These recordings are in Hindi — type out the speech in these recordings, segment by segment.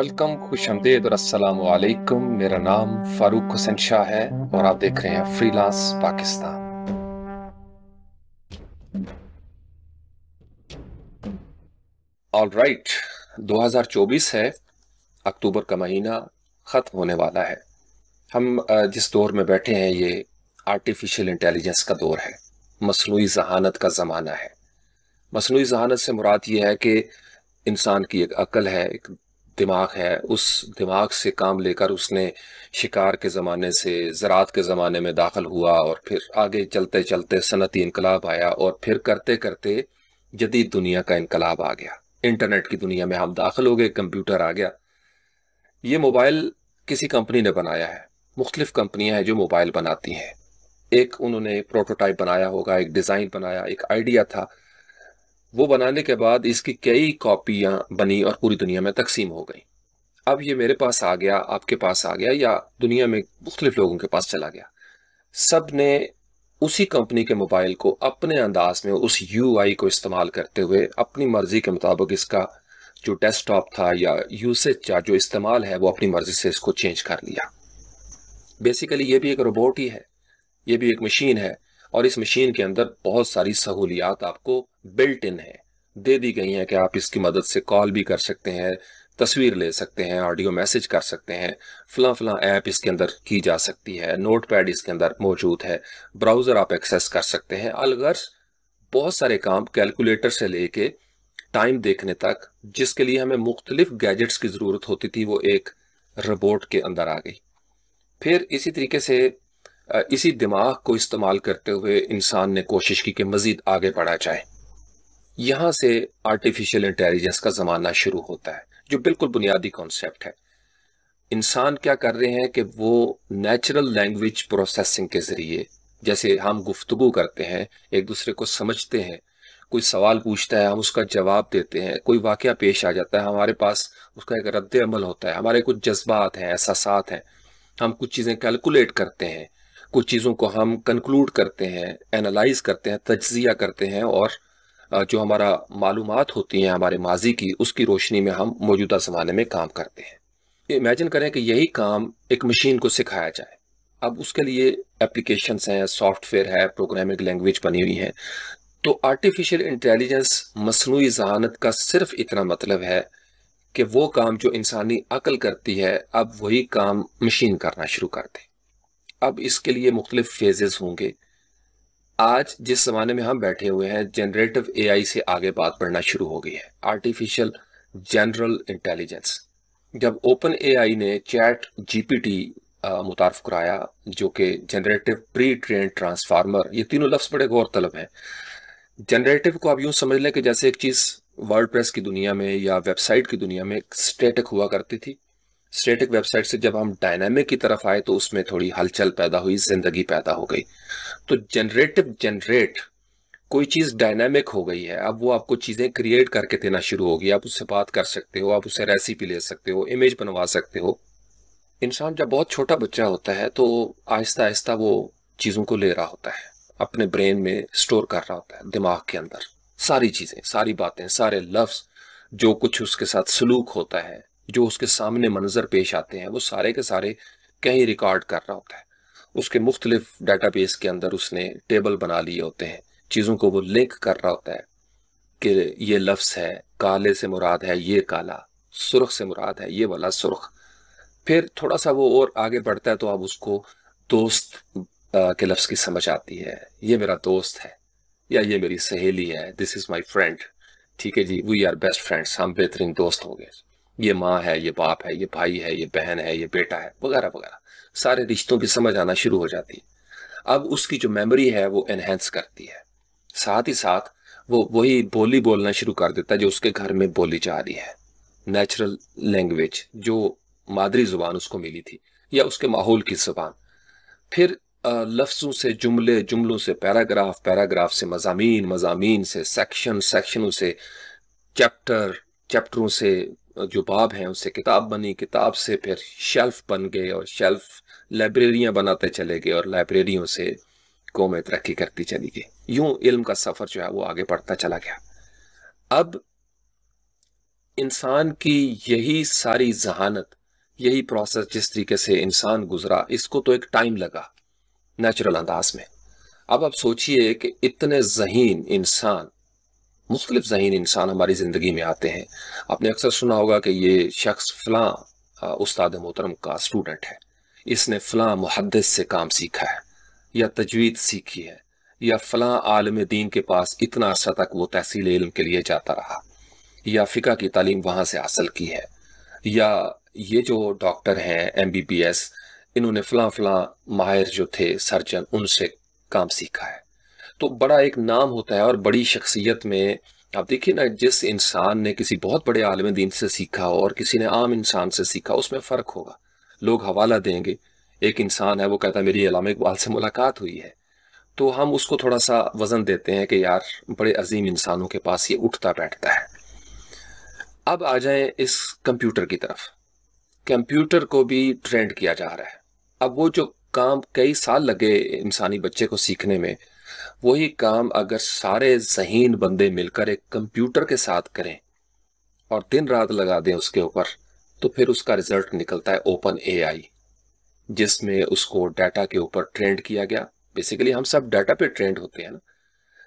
वेलकम खुश आमदेद और असलकुम मेरा नाम फारूक हुसैन शाह है और आप देख रहे हैं freelance Pakistan all right right, 2024 है अक्टूबर का महीना ख़त्म होने वाला है हम जिस दौर में बैठे हैं ये आर्टिफिशियल इंटेलिजेंस का दौर है मसनू जहानत का ज़माना है मसनू जहानत से मुराद ये है कि इंसान की एक अकल है एक दिमाग है उस दिमाग से काम लेकर उसने शिकार के ज़माने से ज़रात के ज़माने में दाखिल हुआ और फिर आगे चलते चलते सनती इनकलाब आया और फिर करते करते जदीद दुनिया का इनकलाब आ गया इंटरनेट की दुनिया में हम दाखिल हो गए कंप्यूटर आ गया ये मोबाइल किसी कंपनी ने बनाया है मुख्तलिफ कंपनियाँ हैं जो मोबाइल बनाती हैं एक उन्होंने प्रोटोटाइप बनाया होगा एक डिज़ाइन बनाया एक आइडिया था वो बनाने के बाद इसकी कई कॉपियाँ बनी और पूरी दुनिया में तकसीम हो गई अब ये मेरे पास आ गया आपके पास आ गया या दुनिया में मुख्तलिफ लोगों के पास चला गया सब ने उसी कंपनी के मोबाइल को अपने अंदाज में उस यू आई को इस्तेमाल करते हुए अपनी मर्ज़ी के मुताबिक इसका जो डेस्कटॉप था या यूसेज का जो इस्तेमाल है वो अपनी मर्ज़ी से इसको चेंज कर लिया बेसिकली ये भी एक रोबोट ही है ये भी एक मशीन है और इस मशीन के अंदर बहुत सारी सहूलियात आपको बिल्ट इन है दे दी गई हैं कि आप इसकी मदद से कॉल भी कर सकते हैं तस्वीर ले सकते हैं ऑडियो मैसेज कर सकते हैं फला फला ऐप इसके अंदर की जा सकती है नोट पैड इसके अंदर मौजूद है ब्राउज़र आप एक्सेस कर सकते हैं अलगर्स बहुत सारे काम कैलकुलेटर से लेके टाइम देखने तक जिसके लिए हमें मुख्तलिफ गैजेट्स की ज़रूरत होती थी वो एक रोबोट के अंदर आ गई फिर इसी तरीके से इसी दिमाग को इस्तेमाल करते हुए इंसान ने कोशिश की कि मज़ीद आगे बढ़ा जाए यहां से आर्टिफिशियल इंटेलिजेंस का ज़माना शुरू होता है जो बिल्कुल बुनियादी कॉन्सेप्ट है इंसान क्या कर रहे हैं कि वो नेचुरल लैंग्वेज प्रोसेसिंग के ज़रिए जैसे हम गुफ्तगु करते हैं एक दूसरे को समझते हैं कोई सवाल पूछता है हम उसका जवाब देते हैं कोई वाक्य पेश आ जाता है हमारे पास उसका एक रद्द अमल होता है हमारे कुछ जज्बात हैं एहसास हैं हम कुछ चीज़ें कैलकुलेट करते हैं कुछ चीज़ों को हम कंक्लूड करते हैं एनालाइज करते हैं तजिया करते हैं और जो हमारा मालूम होती हैं हमारे माजी की उसकी रोशनी में हम मौजूदा ज़माने में काम करते हैं इमेजिन करें कि यही काम एक मशीन को सिखाया जाए अब उसके लिए एप्लीकेशन हैं सॉफ्टवेयर है प्रोग्रामिंग लैंग्वेज बनी हुई हैं तो आर्टिफिशियल इंटेलिजेंस मसनू जहानत का सिर्फ इतना मतलब है कि वो काम जो इंसानी अकल करती है अब वही काम मशीन करना शुरू कर दे अब इसके लिए मुख्तलिफ फेजेस होंगे आज जिस ज़माने में हम बैठे हुए हैं जनरेटिव एआई से आगे बात बढ़ना शुरू हो गई है आर्टिफिशियल जनरल इंटेलिजेंस जब ओपन एआई ने चैट जीपीटी मुतारफ कराया जो कि जनरेटिव प्री ट्रेन ट्रांसफार्मर ये तीनों लफ्ज़ बड़े गौर तलब हैं जनरेटिव को आप यूं समझ लें कि जैसे एक चीज़ वर्ल्ड प्रेस की दुनिया में या वेबसाइट की दुनिया में स्टेटिक हुआ करती थी स्टेटिक वेबसाइट से जब हम डायनामिक की तरफ आए तो उसमें थोड़ी हलचल पैदा हुई जिंदगी पैदा हो गई तो जनरेटिव जनरेट कोई चीज़ डायनामिक हो गई है अब वो आपको चीज़ें क्रिएट करके देना शुरू होगी आप उससे बात कर सकते हो आप उससे रेसिपी ले सकते हो इमेज बनवा सकते हो इंसान जब बहुत छोटा बच्चा होता है तो आहिस्ता आहिस्ता वो चीज़ों को ले रहा होता है अपने ब्रेन में स्टोर कर रहा होता है दिमाग के अंदर सारी चीज़ें सारी बातें सारे लफ्स जो कुछ उसके साथ सलूक होता है जो उसके सामने मंजर पेश आते हैं वो सारे के सारे कहीं रिकॉर्ड कर रहा होता है उसके मुख्तलिफ बेस के अंदर उसने टेबल बना लिए होते हैं चीज़ों को वो लिंक कर रहा होता है कि ये लफ्स है काले से मुराद है ये काला सुरख से मुराद है ये वाला सुरख फिर थोड़ा सा वो और आगे बढ़ता है तो अब उसको दोस्त के लफ्स की समझ आती है ये मेरा दोस्त है या ये मेरी सहेली है दिस इज़ माई फ्रेंड ठीक है जी वी आर बेस्ट फ्रेंड्स हम बेहतरीन दोस्त होंगे ये माँ है ये बाप है ये भाई है ये बहन है ये बेटा है वगैरह वगैरह सारे रिश्तों की समझ आना शुरू हो जाती है अब उसकी जो मेमोरी है वो एनहेंस करती है साथ ही साथ वो वही बोली बोलना शुरू कर देता है जो उसके घर में बोली जा रही है नेचुरल लैंग्वेज जो मादरी जुबान उसको मिली थी या उसके माहौल की जुबान फिर लफ्ज़ों से जुमले जुमलों से पैराग्राफ पैराग्राफ से मजामी मजामी से सेक्शन सेक्शनों से चैप्टर चैप्टरों से जो बाब हैं उससे किताब बनी किताब से फिर शेल्फ बन गए और शेल्फ लाइब्रेरियाँ बनाते चले गए और लाइब्रेरियों से कौमें तरक्की करती चली गई यूं इल्म का सफ़र जो है वो आगे बढ़ता चला गया अब इंसान की यही सारी जहानत यही प्रोसेस जिस तरीके से इंसान गुजरा इसको तो एक टाइम लगा नेचुरल अंदाज में अब आप सोचिए कि इतने जहीन इंसान मुख्तलिफ जहन इंसान हमारी ज़िंदगी में आते हैं आपने अक्सर सुना होगा कि ये शख्स फ़लाँ उस्ताद मोहतरम का स्टूडेंट है इसने फलां मुहदस से काम सीखा है या तजवीद सीखी है या फ़लाँ आलम दीन के पास इतना अर्सा तक वो तहसील इल्म के लिए जाता रहा या फ़िका की तालीम वहाँ से हासिल की है या ये जो डॉक्टर हैं एम बी बी एस इन्होंने फ़लां फ़लाँ माहिर जो थे सर्जन उनसे काम सीखा है तो बड़ा एक नाम होता है और बड़ी शख्सियत में आप देखिए ना जिस इंसान ने किसी बहुत बड़े आलम दीन से सीखा और किसी ने आम इंसान से सीखा उसमें फ़र्क होगा लोग हवाला देंगे एक इंसान है वो कहता है मेरी अलाम इकबाल से मुलाकात हुई है तो हम उसको थोड़ा सा वज़न देते हैं कि यार बड़े अजीम इंसानों के पास ये उठता बैठता है अब आ जाए इस कंप्यूटर की तरफ कंप्यूटर को भी ट्रेंड किया जा रहा है अब वो जो काम कई साल लगे इंसानी बच्चे को सीखने में वही काम अगर सारे जहीन बंदे मिलकर एक कंप्यूटर के साथ करें और दिन रात लगा दें उसके ऊपर तो फिर उसका रिजल्ट निकलता है ओपन एआई जिसमें उसको डाटा के ऊपर ट्रेंड किया गया बेसिकली हम सब डाटा पे ट्रेंड होते हैं ना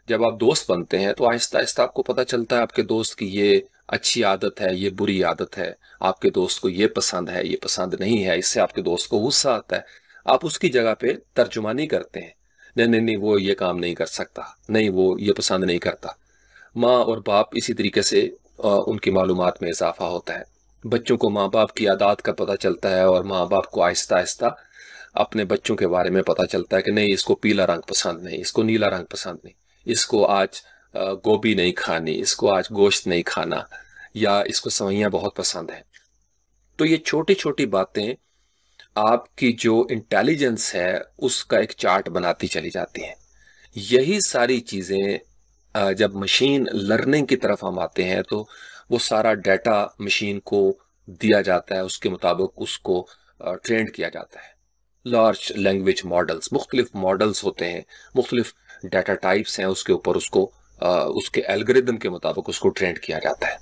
जब आप दोस्त बनते हैं तो आहिस्ता आहिस्ता आपको पता चलता है आपके दोस्त की ये अच्छी आदत है ये बुरी आदत है आपके दोस्त को ये पसंद है ये पसंद नहीं है इससे आपके दोस्त को गुस्सा आता है आप उसकी जगह पे तर्जुमानी करते हैं नहीं नहीं नहीं वो ये काम नहीं कर सकता नहीं वो ये पसंद नहीं करता माँ और बाप इसी तरीके से उनकी मालूम में इजाफा होता है बच्चों को माँ बाप की आदात का पता चलता है और माँ बाप को आहिस्ता आहिस्ता अपने बच्चों के बारे में पता चलता है कि नहीं इसको पीला रंग पसंद नहीं इसको नीला रंग पसंद नहीं इसको आज गोभी नहीं खानी इसको आज गोश्त नहीं खाना या इसको सवैयाँ बहुत पसंद है तो ये छोटी छोटी बातें आपकी जो इंटेलिजेंस है उसका एक चार्ट बनाती चली जाती है यही सारी चीज़ें जब मशीन लर्निंग की तरफ हम आते हैं तो वो सारा डाटा मशीन को दिया जाता है उसके मुताबिक उसको ट्रेंड किया जाता है लार्ज लैंग्वेज मॉडल्स मुख्तलिफ मॉडल्स होते हैं मुख्तलिफ डाटा टाइप्स हैं उसके ऊपर उसको उसके एल्ग्रिदम के मुताबिक उसको ट्रेंड किया जाता है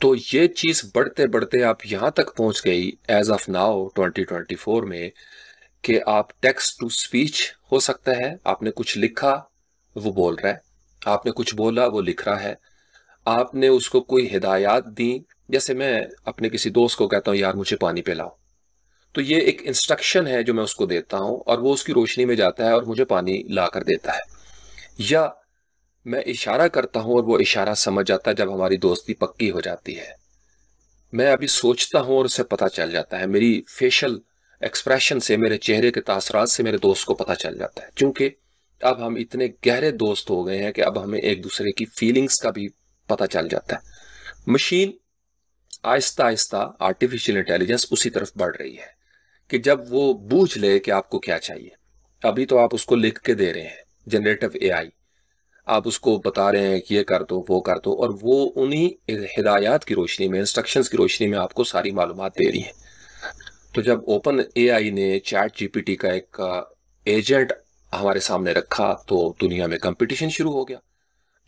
तो ये चीज़ बढ़ते बढ़ते आप यहां तक पहुंच गई एज ऑफ नाउ 2024 में कि आप टेक्स्ट टू स्पीच हो सकता है आपने कुछ लिखा वो बोल रहा है आपने कुछ बोला वो लिख रहा है आपने उसको कोई हिदायत दी जैसे मैं अपने किसी दोस्त को कहता हूं यार मुझे पानी पिलाओ तो ये एक इंस्ट्रक्शन है जो मैं उसको देता हूं और वो उसकी रोशनी में जाता है और मुझे पानी ला कर देता है या मैं इशारा करता हूं और वो इशारा समझ जाता है जब हमारी दोस्ती पक्की हो जाती है मैं अभी सोचता हूं और उसे पता चल जाता है मेरी फेशल एक्सप्रेशन से मेरे चेहरे के तासरात से मेरे दोस्त को पता चल जाता है क्योंकि अब हम इतने गहरे दोस्त हो गए हैं कि अब हमें एक दूसरे की फीलिंग्स का भी पता चल जाता है मशीन आहिस्ता आहिस्ता आर्टिफिशियल इंटेलिजेंस उसी तरफ बढ़ रही है कि जब वो बूझ ले कि आपको क्या चाहिए अभी तो आप उसको लिख के दे रहे हैं जनरेटिव एआई आप उसको बता रहे हैं कि ये कर दो वो कर दो और वो उन्हीं हिदायत की रोशनी में इंस्ट्रक्शंस की रोशनी में आपको सारी मालूम दे रही है तो जब ओपन एआई ने चैट जीपीटी का एक एजेंट uh, हमारे सामने रखा तो दुनिया में कंपटीशन शुरू हो गया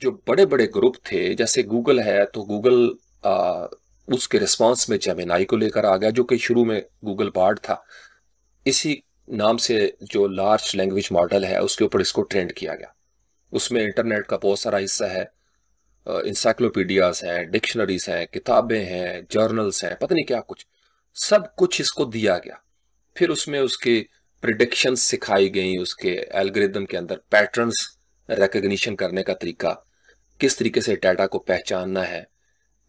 जो बड़े बड़े ग्रुप थे जैसे गूगल है तो गूगल uh, उसके रिस्पांस में जमेनाई को लेकर आ गया जो कि शुरू में गूगल बार्ड था इसी नाम से जो लार्ज लैंग्वेज मॉडल है उसके ऊपर इसको ट्रेंड किया गया उसमें इंटरनेट का बहुत सारा हिस्सा है इंसाइक्लोपीडियाज हैं डिक्शनरीज हैं किताबें हैं जर्नल्स हैं पता नहीं क्या कुछ सब कुछ इसको दिया गया फिर उसमें उसके प्रिडिक्शन सिखाई गई उसके एल्ग्रिदम के अंदर पैटर्न्स रिकग्निशन करने का तरीका किस तरीके से डाटा को पहचानना है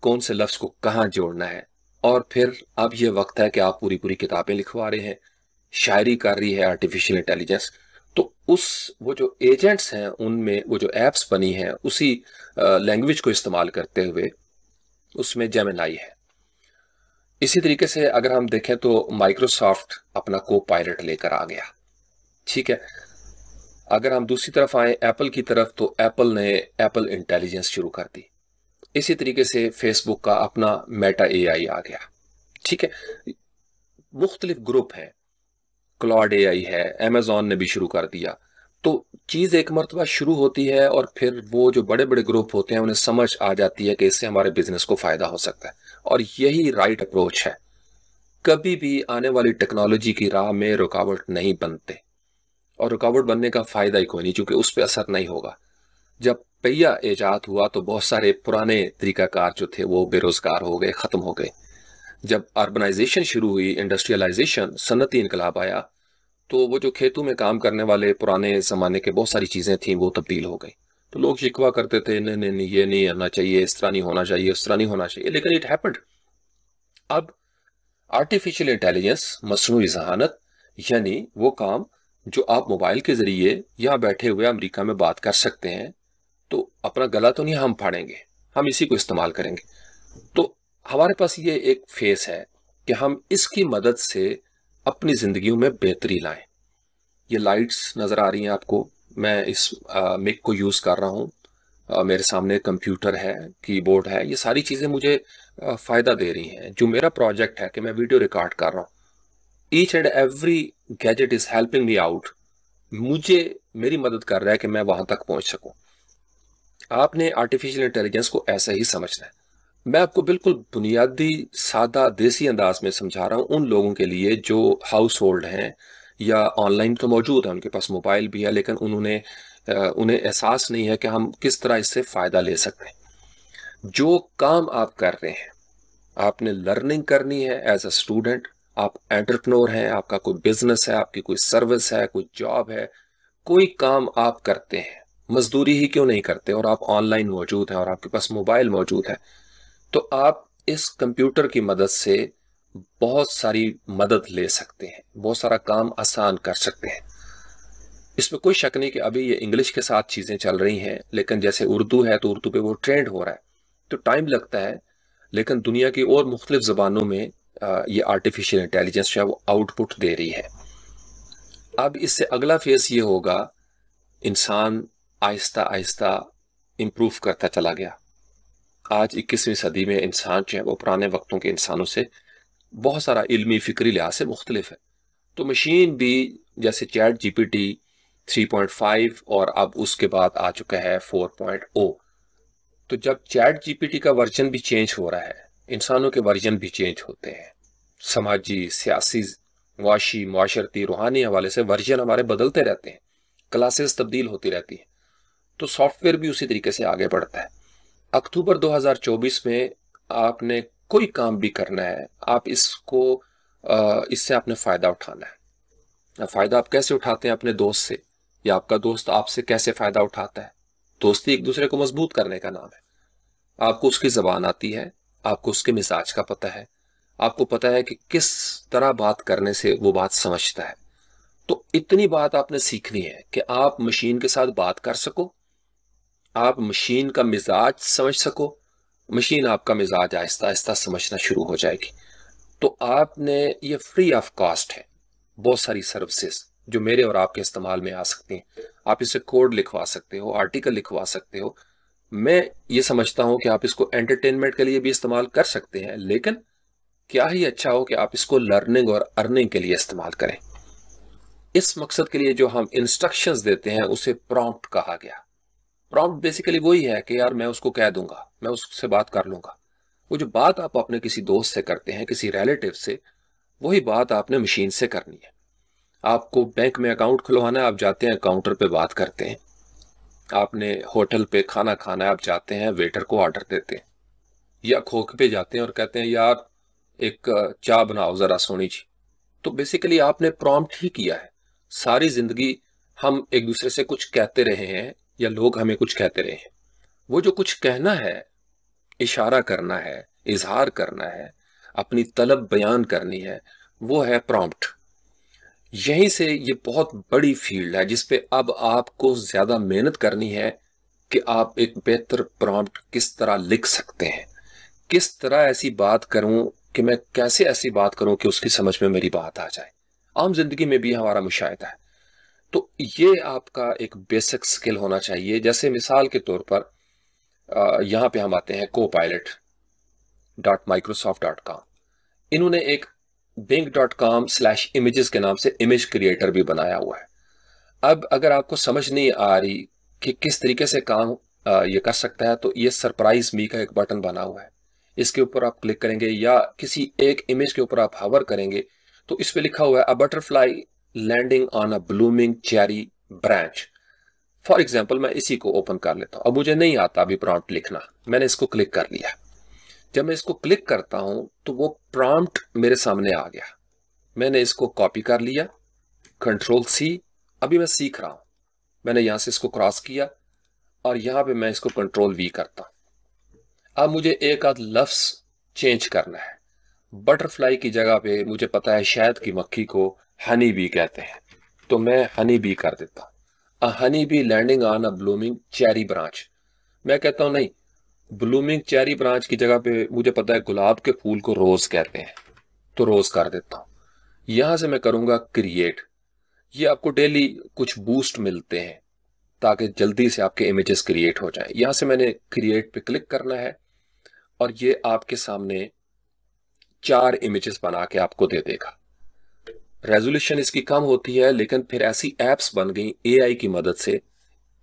कौन से लफ्ज़ को कहाँ जोड़ना है और फिर अब ये वक्त है कि आप पूरी पूरी किताबें लिखवा रहे हैं शायरी कर रही है आर्टिफिशियल इंटेलिजेंस तो उस वो जो एजेंट्स हैं उनमें वो जो एप्स बनी हैं उसी लैंग्वेज को इस्तेमाल करते हुए उसमें जेमिनाई है इसी तरीके से अगर हम देखें तो माइक्रोसॉफ्ट अपना को पायलट लेकर आ गया ठीक है अगर हम दूसरी तरफ आए एप्पल की तरफ तो एप्पल ने एप्पल इंटेलिजेंस शुरू कर दी इसी तरीके से फेसबुक का अपना मेटा एआई आ गया ठीक है मुख्तलिफ ग्रुप हैं क्लॉड ए है अमेजोन ने भी शुरू कर दिया तो चीज़ एक मरतबा शुरू होती है और फिर वो जो बड़े बड़े ग्रुप होते हैं उन्हें समझ आ जाती है कि इससे हमारे बिजनेस को फ़ायदा हो सकता है और यही राइट अप्रोच है कभी भी आने वाली टेक्नोलॉजी की राह में रुकावट नहीं बनते और रुकावट बनने का फ़ायदा ही कोई नहीं चूंकि उस पर असर नहीं होगा जब पहिया ईजाद हुआ तो बहुत सारे पुराने तरीकाकार जो थे वो बेरोज़गार हो गए ख़त्म हो गए जब अर्बनाइजेशन शुरू हुई इंडस्ट्रियलाइजेशन सनती इनकलाब आया तो वो जो खेतों में काम करने वाले पुराने ज़माने के बहुत सारी चीज़ें थी वो तब्दील हो गई तो लोग शिकवा करते थे नहीं नहीं ये नहीं आना चाहिए इस तरह नहीं होना चाहिए उस तरह नहीं होना चाहिए लेकिन इट हैपन्ड अब आर्टिफिशियल इंटेलिजेंस मसनू जहानत यानी वो काम जो आप मोबाइल के ज़रिए यहाँ बैठे हुए अमरीका में बात कर सकते हैं तो अपना गला तो नहीं हम फाड़ेंगे हम इसी को इस्तेमाल करेंगे हमारे पास ये एक फेस है कि हम इसकी मदद से अपनी ज़िंदगी में बेहतरी लाएं ये लाइट्स नज़र आ रही हैं आपको मैं इस मेक को यूज़ कर रहा हूँ मेरे सामने कंप्यूटर है कीबोर्ड है ये सारी चीज़ें मुझे फ़ायदा दे रही हैं जो मेरा प्रोजेक्ट है कि मैं वीडियो रिकॉर्ड कर रहा हूँ each and every gadget is helping me out मुझे मेरी मदद कर रहा है कि मैं वहां तक पहुँच सकूँ आपने आर्टिफिशियल इंटेलिजेंस को ऐसे ही समझना है मैं आपको बिल्कुल बुनियादी सादा देसी अंदाज में समझा रहा हूं उन लोगों के लिए जो हाउस होल्ड हैं या ऑनलाइन तो मौजूद है उनके पास मोबाइल भी है लेकिन उन्होंने उन्हें एहसास नहीं है कि हम किस तरह इससे फ़ायदा ले सकते हैं जो काम आप कर रहे हैं आपने लर्निंग करनी है एज अ स्टूडेंट आप एंटरप्रनोर हैं आपका कोई बिजनेस है आपकी कोई सर्विस है कोई जॉब है कोई काम आप करते हैं मजदूरी ही क्यों नहीं करते और आप ऑनलाइन मौजूद हैं और आपके पास मोबाइल मौजूद है तो आप इस कंप्यूटर की मदद से बहुत सारी मदद ले सकते हैं बहुत सारा काम आसान कर सकते हैं इसमें कोई शक नहीं कि अभी ये इंग्लिश के साथ चीज़ें चल रही हैं लेकिन जैसे उर्दू है तो उर्दू पे वो ट्रेंड हो रहा है तो टाइम लगता है लेकिन दुनिया की और मुख्तलिफ ज़बानों में ये आर्टिफिशियल इंटेलिजेंस जो है वो आउटपुट दे रही है अब इससे अगला फेस ये होगा इंसान आहिस्ता आहिस्ता इम्प्रूव करता चला गया आज इक्कीसवीं सदी में इंसान जो है वो पुराने वक्तों के इंसानों से बहुत सारा इलमी फ़िक्री लिहाज से मुख्तलिफ है तो मशीन भी जैसे ChatGPT three point five और अब उसके बाद आ चुका है फोर पॉइंट ओ तो जब चैट जी पी टी का वर्जन भी चेंज हो रहा है इंसानों के वर्जन भी चेंज होते हैं समाजी सियासी मुआशी माशरती रूहानी हवाले से वर्जन हमारे बदलते रहते हैं क्लासेस तब्दील होती रहती हैं तो सॉफ्टवेयर भी उसी तरीके से आगे बढ़ता है अक्टूबर 2024 में आपने कोई काम भी करना है आप इसको इससे आपने फ़ायदा उठाना है फ़ायदा आप कैसे उठाते हैं अपने दोस्त से या आपका दोस्त आपसे कैसे फ़ायदा उठाता है दोस्ती एक दूसरे को मजबूत करने का नाम है आपको उसकी ज़बान आती है आपको उसके मिजाज का पता है आपको पता है कि किस तरह बात करने से वो बात समझता है तो इतनी बात आपने सीखनी है कि आप मशीन के साथ बात कर सको आप मशीन का मिजाज समझ सको मशीन आपका मिजाज आहिस्ता आहिस्ता समझना शुरू हो जाएगी तो आपने ये फ्री ऑफ कॉस्ट है बहुत सारी सर्विसेज जो मेरे और आपके इस्तेमाल में आ सकती हैं आप इसे कोड लिखवा सकते हो आर्टिकल लिखवा सकते हो मैं ये समझता हूं कि आप इसको एंटरटेनमेंट के लिए भी इस्तेमाल कर सकते हैं लेकिन क्या ही अच्छा हो कि आप इसको लर्निंग और अर्निंग के लिए इस्तेमाल करें इस मकसद के लिए जो हम इंस्ट्रक्शंस देते हैं उसे प्रॉम्प्ट कहा गया प्रॉम्प्ट बेसिकली वही है कि यार मैं उसको कह दूंगा मैं उससे बात कर लूंगा वो जो बात आप अपने किसी दोस्त से करते हैं किसी रिलेटिव से वही बात आपने मशीन से करनी है आपको बैंक में अकाउंट खुलवाना है आप जाते हैं काउंटर पे बात करते हैं आपने होटल पे खाना खाना है आप जाते हैं वेटर को ऑर्डर देते हैं या खोख पे जाते हैं और कहते हैं यार एक चाय बनाओ ज़रा सोनी जी तो बेसिकली आपने प्रॉम्प्ट ही किया है सारी ज़िंदगी हम एक दूसरे से कुछ कहते रहे हैं या लोग हमें कुछ कहते रहे वो जो कुछ कहना है इशारा करना है इजहार करना है अपनी तलब बयान करनी है वो है प्रॉम्प्ट यहीं से ये बहुत बड़ी फील्ड है जिसपे अब आपको ज़्यादा मेहनत करनी है कि आप एक बेहतर प्रॉम्प्ट किस तरह लिख सकते हैं किस तरह ऐसी बात करूं कि मैं कैसे ऐसी बात करूं कि उसकी समझ में मेरी बात आ जाए आम जिंदगी में भी हमारा मुशाह है तो ये आपका एक बेसिक स्किल होना चाहिए जैसे मिसाल के तौर पर यहां पे हम आते हैं Copilot dot Microsoft dot com इन्होंने एक Bing dot com slash images के नाम से इमेज क्रिएटर भी बनाया हुआ है अब अगर आपको समझ नहीं आ रही कि किस तरीके से काम ये कर सकता है तो ये सरप्राइज मी का एक बटन बना हुआ है इसके ऊपर आप क्लिक करेंगे या किसी एक इमेज के ऊपर आप हावर करेंगे तो इस पर लिखा हुआ है a butterfly landing on a blooming cherry branch for example मैं इसी को ओपन कर लेता हूं अब मुझे नहीं आता अभी प्रॉम्प्ट लिखना मैंने इसको क्लिक कर लिया जब मैं इसको क्लिक करता हूं तो वो प्रॉम्प्ट मेरे सामने आ गया मैंने इसको कॉपी कर लिया कंट्रोल सी अभी मैं सीख रहा हूं मैंने यहां से इसको क्रॉस किया और यहां पे मैं इसको कंट्रोल वी करता अब मुझे एक आध लफ्स चेंज करना है बटरफ्लाई की जगह पे मुझे पता है शायद की मक्खी को हनी बी कहते हैं तो मैं हनी बी कर देता a honey bee landing on a blooming cherry branch मैं कहता हूं नहीं ब्लूमिंग चेरी ब्रांच की जगह पे मुझे पता है गुलाब के फूल को रोज कहते हैं तो रोज कर देता हूं यहां से मैं करूंगा क्रिएट ये आपको डेली कुछ बूस्ट मिलते हैं ताकि जल्दी से आपके इमेजेस क्रिएट हो जाएं यहां से मैंने क्रिएट पे क्लिक करना है और ये आपके सामने चार इमेजेस बना के आपको दे देगा रेजोल्यूशन इसकी कम होती है लेकिन फिर ऐसी एप्स बन गई एआई की मदद से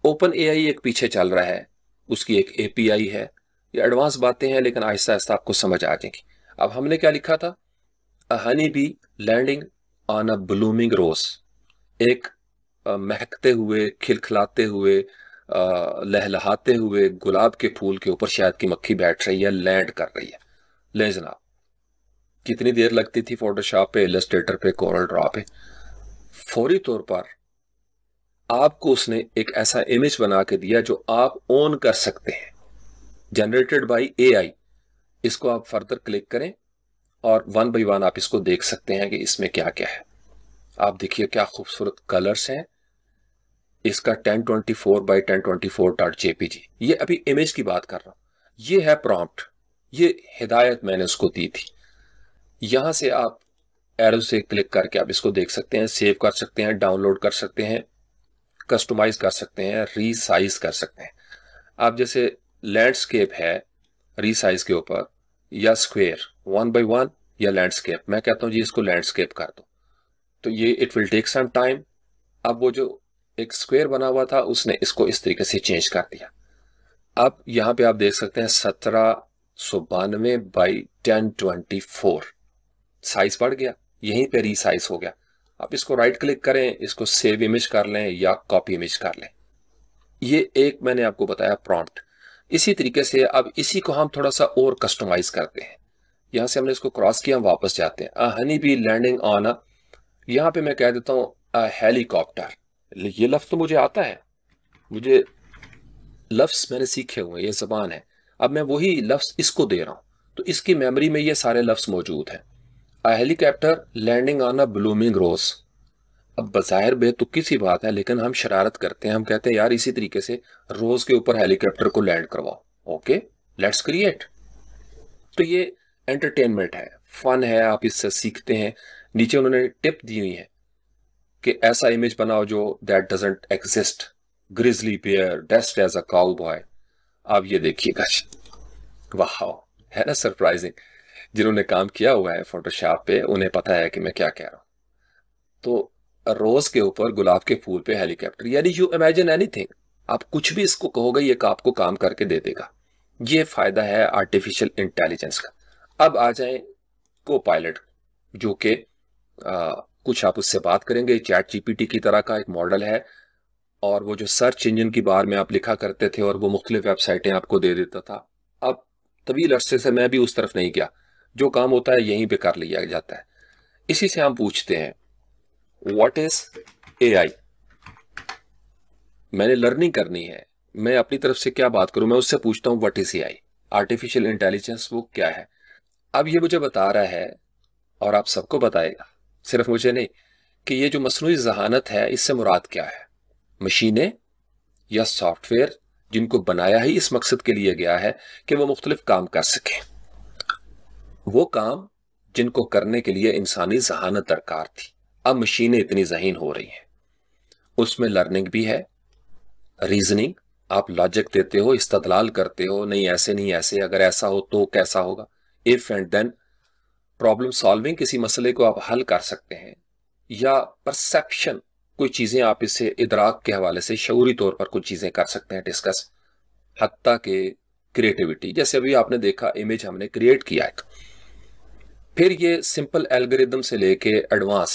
ओपन एआई एक पीछे चल रहा है उसकी एक एपीआई है ये एडवांस बातें हैं लेकिन आहिस्ता आहिस्ता आपको समझ आ जाएगी अब हमने क्या लिखा था a honey bee landing on a blooming rose एक महकते हुए खिलखिलाते हुए लहलहाते हुए गुलाब के फूल के ऊपर शायद की मक्खी बैठ रही है लैंड कर रही है ले जनाब कितनी देर लगती थी फोटोशॉप पे एलस्टेटर पे कोरल ड्रॉ पे फौरी तौर पर आपको उसने एक ऐसा इमेज बना के दिया जो आप ऑन कर सकते हैं जनरेटेड बाय एआई इसको आप फर्दर क्लिक करें और वन बाई वन आप इसको देख सकते हैं कि इसमें क्या क्या है आप देखिए क्या खूबसूरत कलर्स हैं इसका 1024 twenty four by ten twenty four dot JPG ये अभी इमेज की बात कर रहा हूं ये है प्रॉम्प्ट ये हिदायत मैंने उसको दी थी यहां से आप एरो से क्लिक करके आप इसको देख सकते हैं सेव कर सकते हैं डाउनलोड कर सकते हैं कस्टमाइज कर सकते हैं रीसाइज कर सकते हैं आप जैसे लैंडस्केप है रीसाइज के ऊपर या स्क्वेयर वन बाई वन या लैंडस्केप मैं कहता हूं जी इसको लैंडस्केप कर दो तो ये it will take some time अब वो जो एक स्क्वेयर बना हुआ था उसने इसको इस तरीके से चेंज कर दिया अब यहां पे आप देख सकते हैं सत्रह सौ बानवे by ten twenty four size बढ़ गया यहीं पे रिसाइज हो गया आप इसको राइट क्लिक करें इसको सेव इमेज कर लें या कॉपी इमेज कर लें ये एक मैंने आपको बताया प्रॉम्प्ट इसी तरीके से अब इसी को हम थोड़ा सा और कस्टमाइज करते हैं यहां से हमने इसको क्रॉस किया हम वापस जाते हैं हनी बी लैंडिंग ऑन यहां पर पे मैं कह देता हूं हेलीकॉप्टर ये लफ्ज़ तो मुझे आता है मुझे लफ्ज़ मैंने सीखे हुए हैं ये जबान है अब मैं वही लफ्ज़ इसको दे रहा हूं तो इसकी मेमोरी में ये सारे लफ्ज़ मौजूद हैं a helicopter landing on a blooming rose अब बाहर बेतुकी सी बात है लेकिन हम शरारत करते हैं हम कहते हैं यार इसी तरीके से रोज के ऊपर हेलीकॉप्टर को लैंड करवाओ ओके लेट्स क्रिएट तो ये एंटरटेनमेंट है फन है आप इससे सीखते हैं नीचे उन्होंने टिप दी हुई है कि ऐसा इमेज बनाओ जो that doesn't exist grizzly bear dressed as a cowboy आप ये देखिएगा वाह है ना सरप्राइजिंग जिन्होंने काम किया हुआ है फोटोशॉप पे उन्हें पता है कि मैं क्या कह रहा हूं तो रोज़ के ऊपर गुलाब के फूल पे हेलीकॉप्टर यानी यू इमेजिन एनीथिंग आप कुछ भी इसको कहोगे ये आपको काम करके दे देगा ये फ़ायदा है आर्टिफिशियल इंटेलिजेंस का अब आ जाए को पायलट जो कि कुछ आप उससे बात करेंगे चैट जीपीटी की तरह का एक मॉडल है और वो जो सर्च इंजन की बार में आप लिखा करते थे और वो मुख्तलिफ वेबसाइटें आपको दे देता था अब तवील अरसे से मैं भी उस तरफ नहीं गया जो काम होता है यहीं पे कर लिया जाता है इसी से हम पूछते हैं व्हाट इज एआई मैंने लर्निंग करनी है मैं अपनी तरफ से क्या बात करूं मैं उससे पूछता हूं what is AI artificial intelligence वो क्या है अब ये मुझे बता रहा है और आप सबको बताएगा सिर्फ मुझे नहीं कि ये जो मसनू जहानत है इससे मुराद क्या है मशीनें या सॉफ्टवेयर जिनको बनाया ही इस मकसद के लिए गया है कि वह मुख्तलिफ काम कर सकें वो काम जिनको करने के लिए इंसानी जहानत दरकार थी अब मशीनें इतनी जहीन हो रही हैं उसमें लर्निंग भी है रीजनिंग आप लॉजिक देते हो इस्तलाल करते हो नहीं ऐसे नहीं ऐसे अगर ऐसा हो तो कैसा होगा if and then problem solving किसी मसले को आप हल कर सकते हैं या परसेप्शन कोई चीज़ें आप इसे इदराक के हवाले से शौरी तौर पर कुछ चीज़ें कर सकते हैं डिस्कस हती के क्रिएटिविटी जैसे अभी आपने देखा इमेज हमने क्रिएट किया है फिर ये सिंपल एल्गोरिदम से लेके एडवांस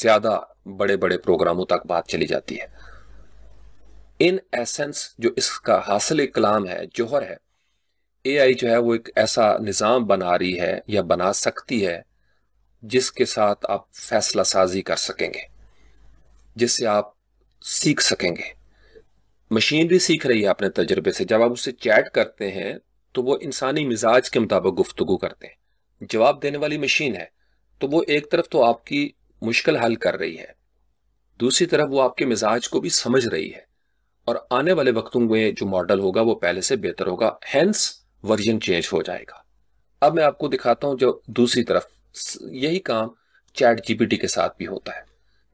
ज्यादा बड़े बड़े प्रोग्रामों तक बात चली जाती है इन एसेंस जो इसका हासिल कलाम है जोहर है एआई जो है वो एक ऐसा निज़ाम बना रही है या बना सकती है जिसके साथ आप फैसला साजी कर सकेंगे जिससे आप सीख सकेंगे मशीन भी सीख रही है अपने तजर्बे से जब आप उससे चैट करते हैं तो वो इंसानी मिजाज के मुताबिक गुफ्तु करते हैं जवाब देने वाली मशीन है तो वो एक तरफ तो आपकी मुश्किल हल कर रही है दूसरी तरफ वो आपके मिजाज को भी समझ रही है और आने वाले वक्तों में जो मॉडल होगा वो पहले से बेहतर होगा हैंस वर्जन चेंज हो जाएगा अब मैं आपको दिखाता हूं जो दूसरी तरफ यही काम चैट जीपीटी के साथ भी होता है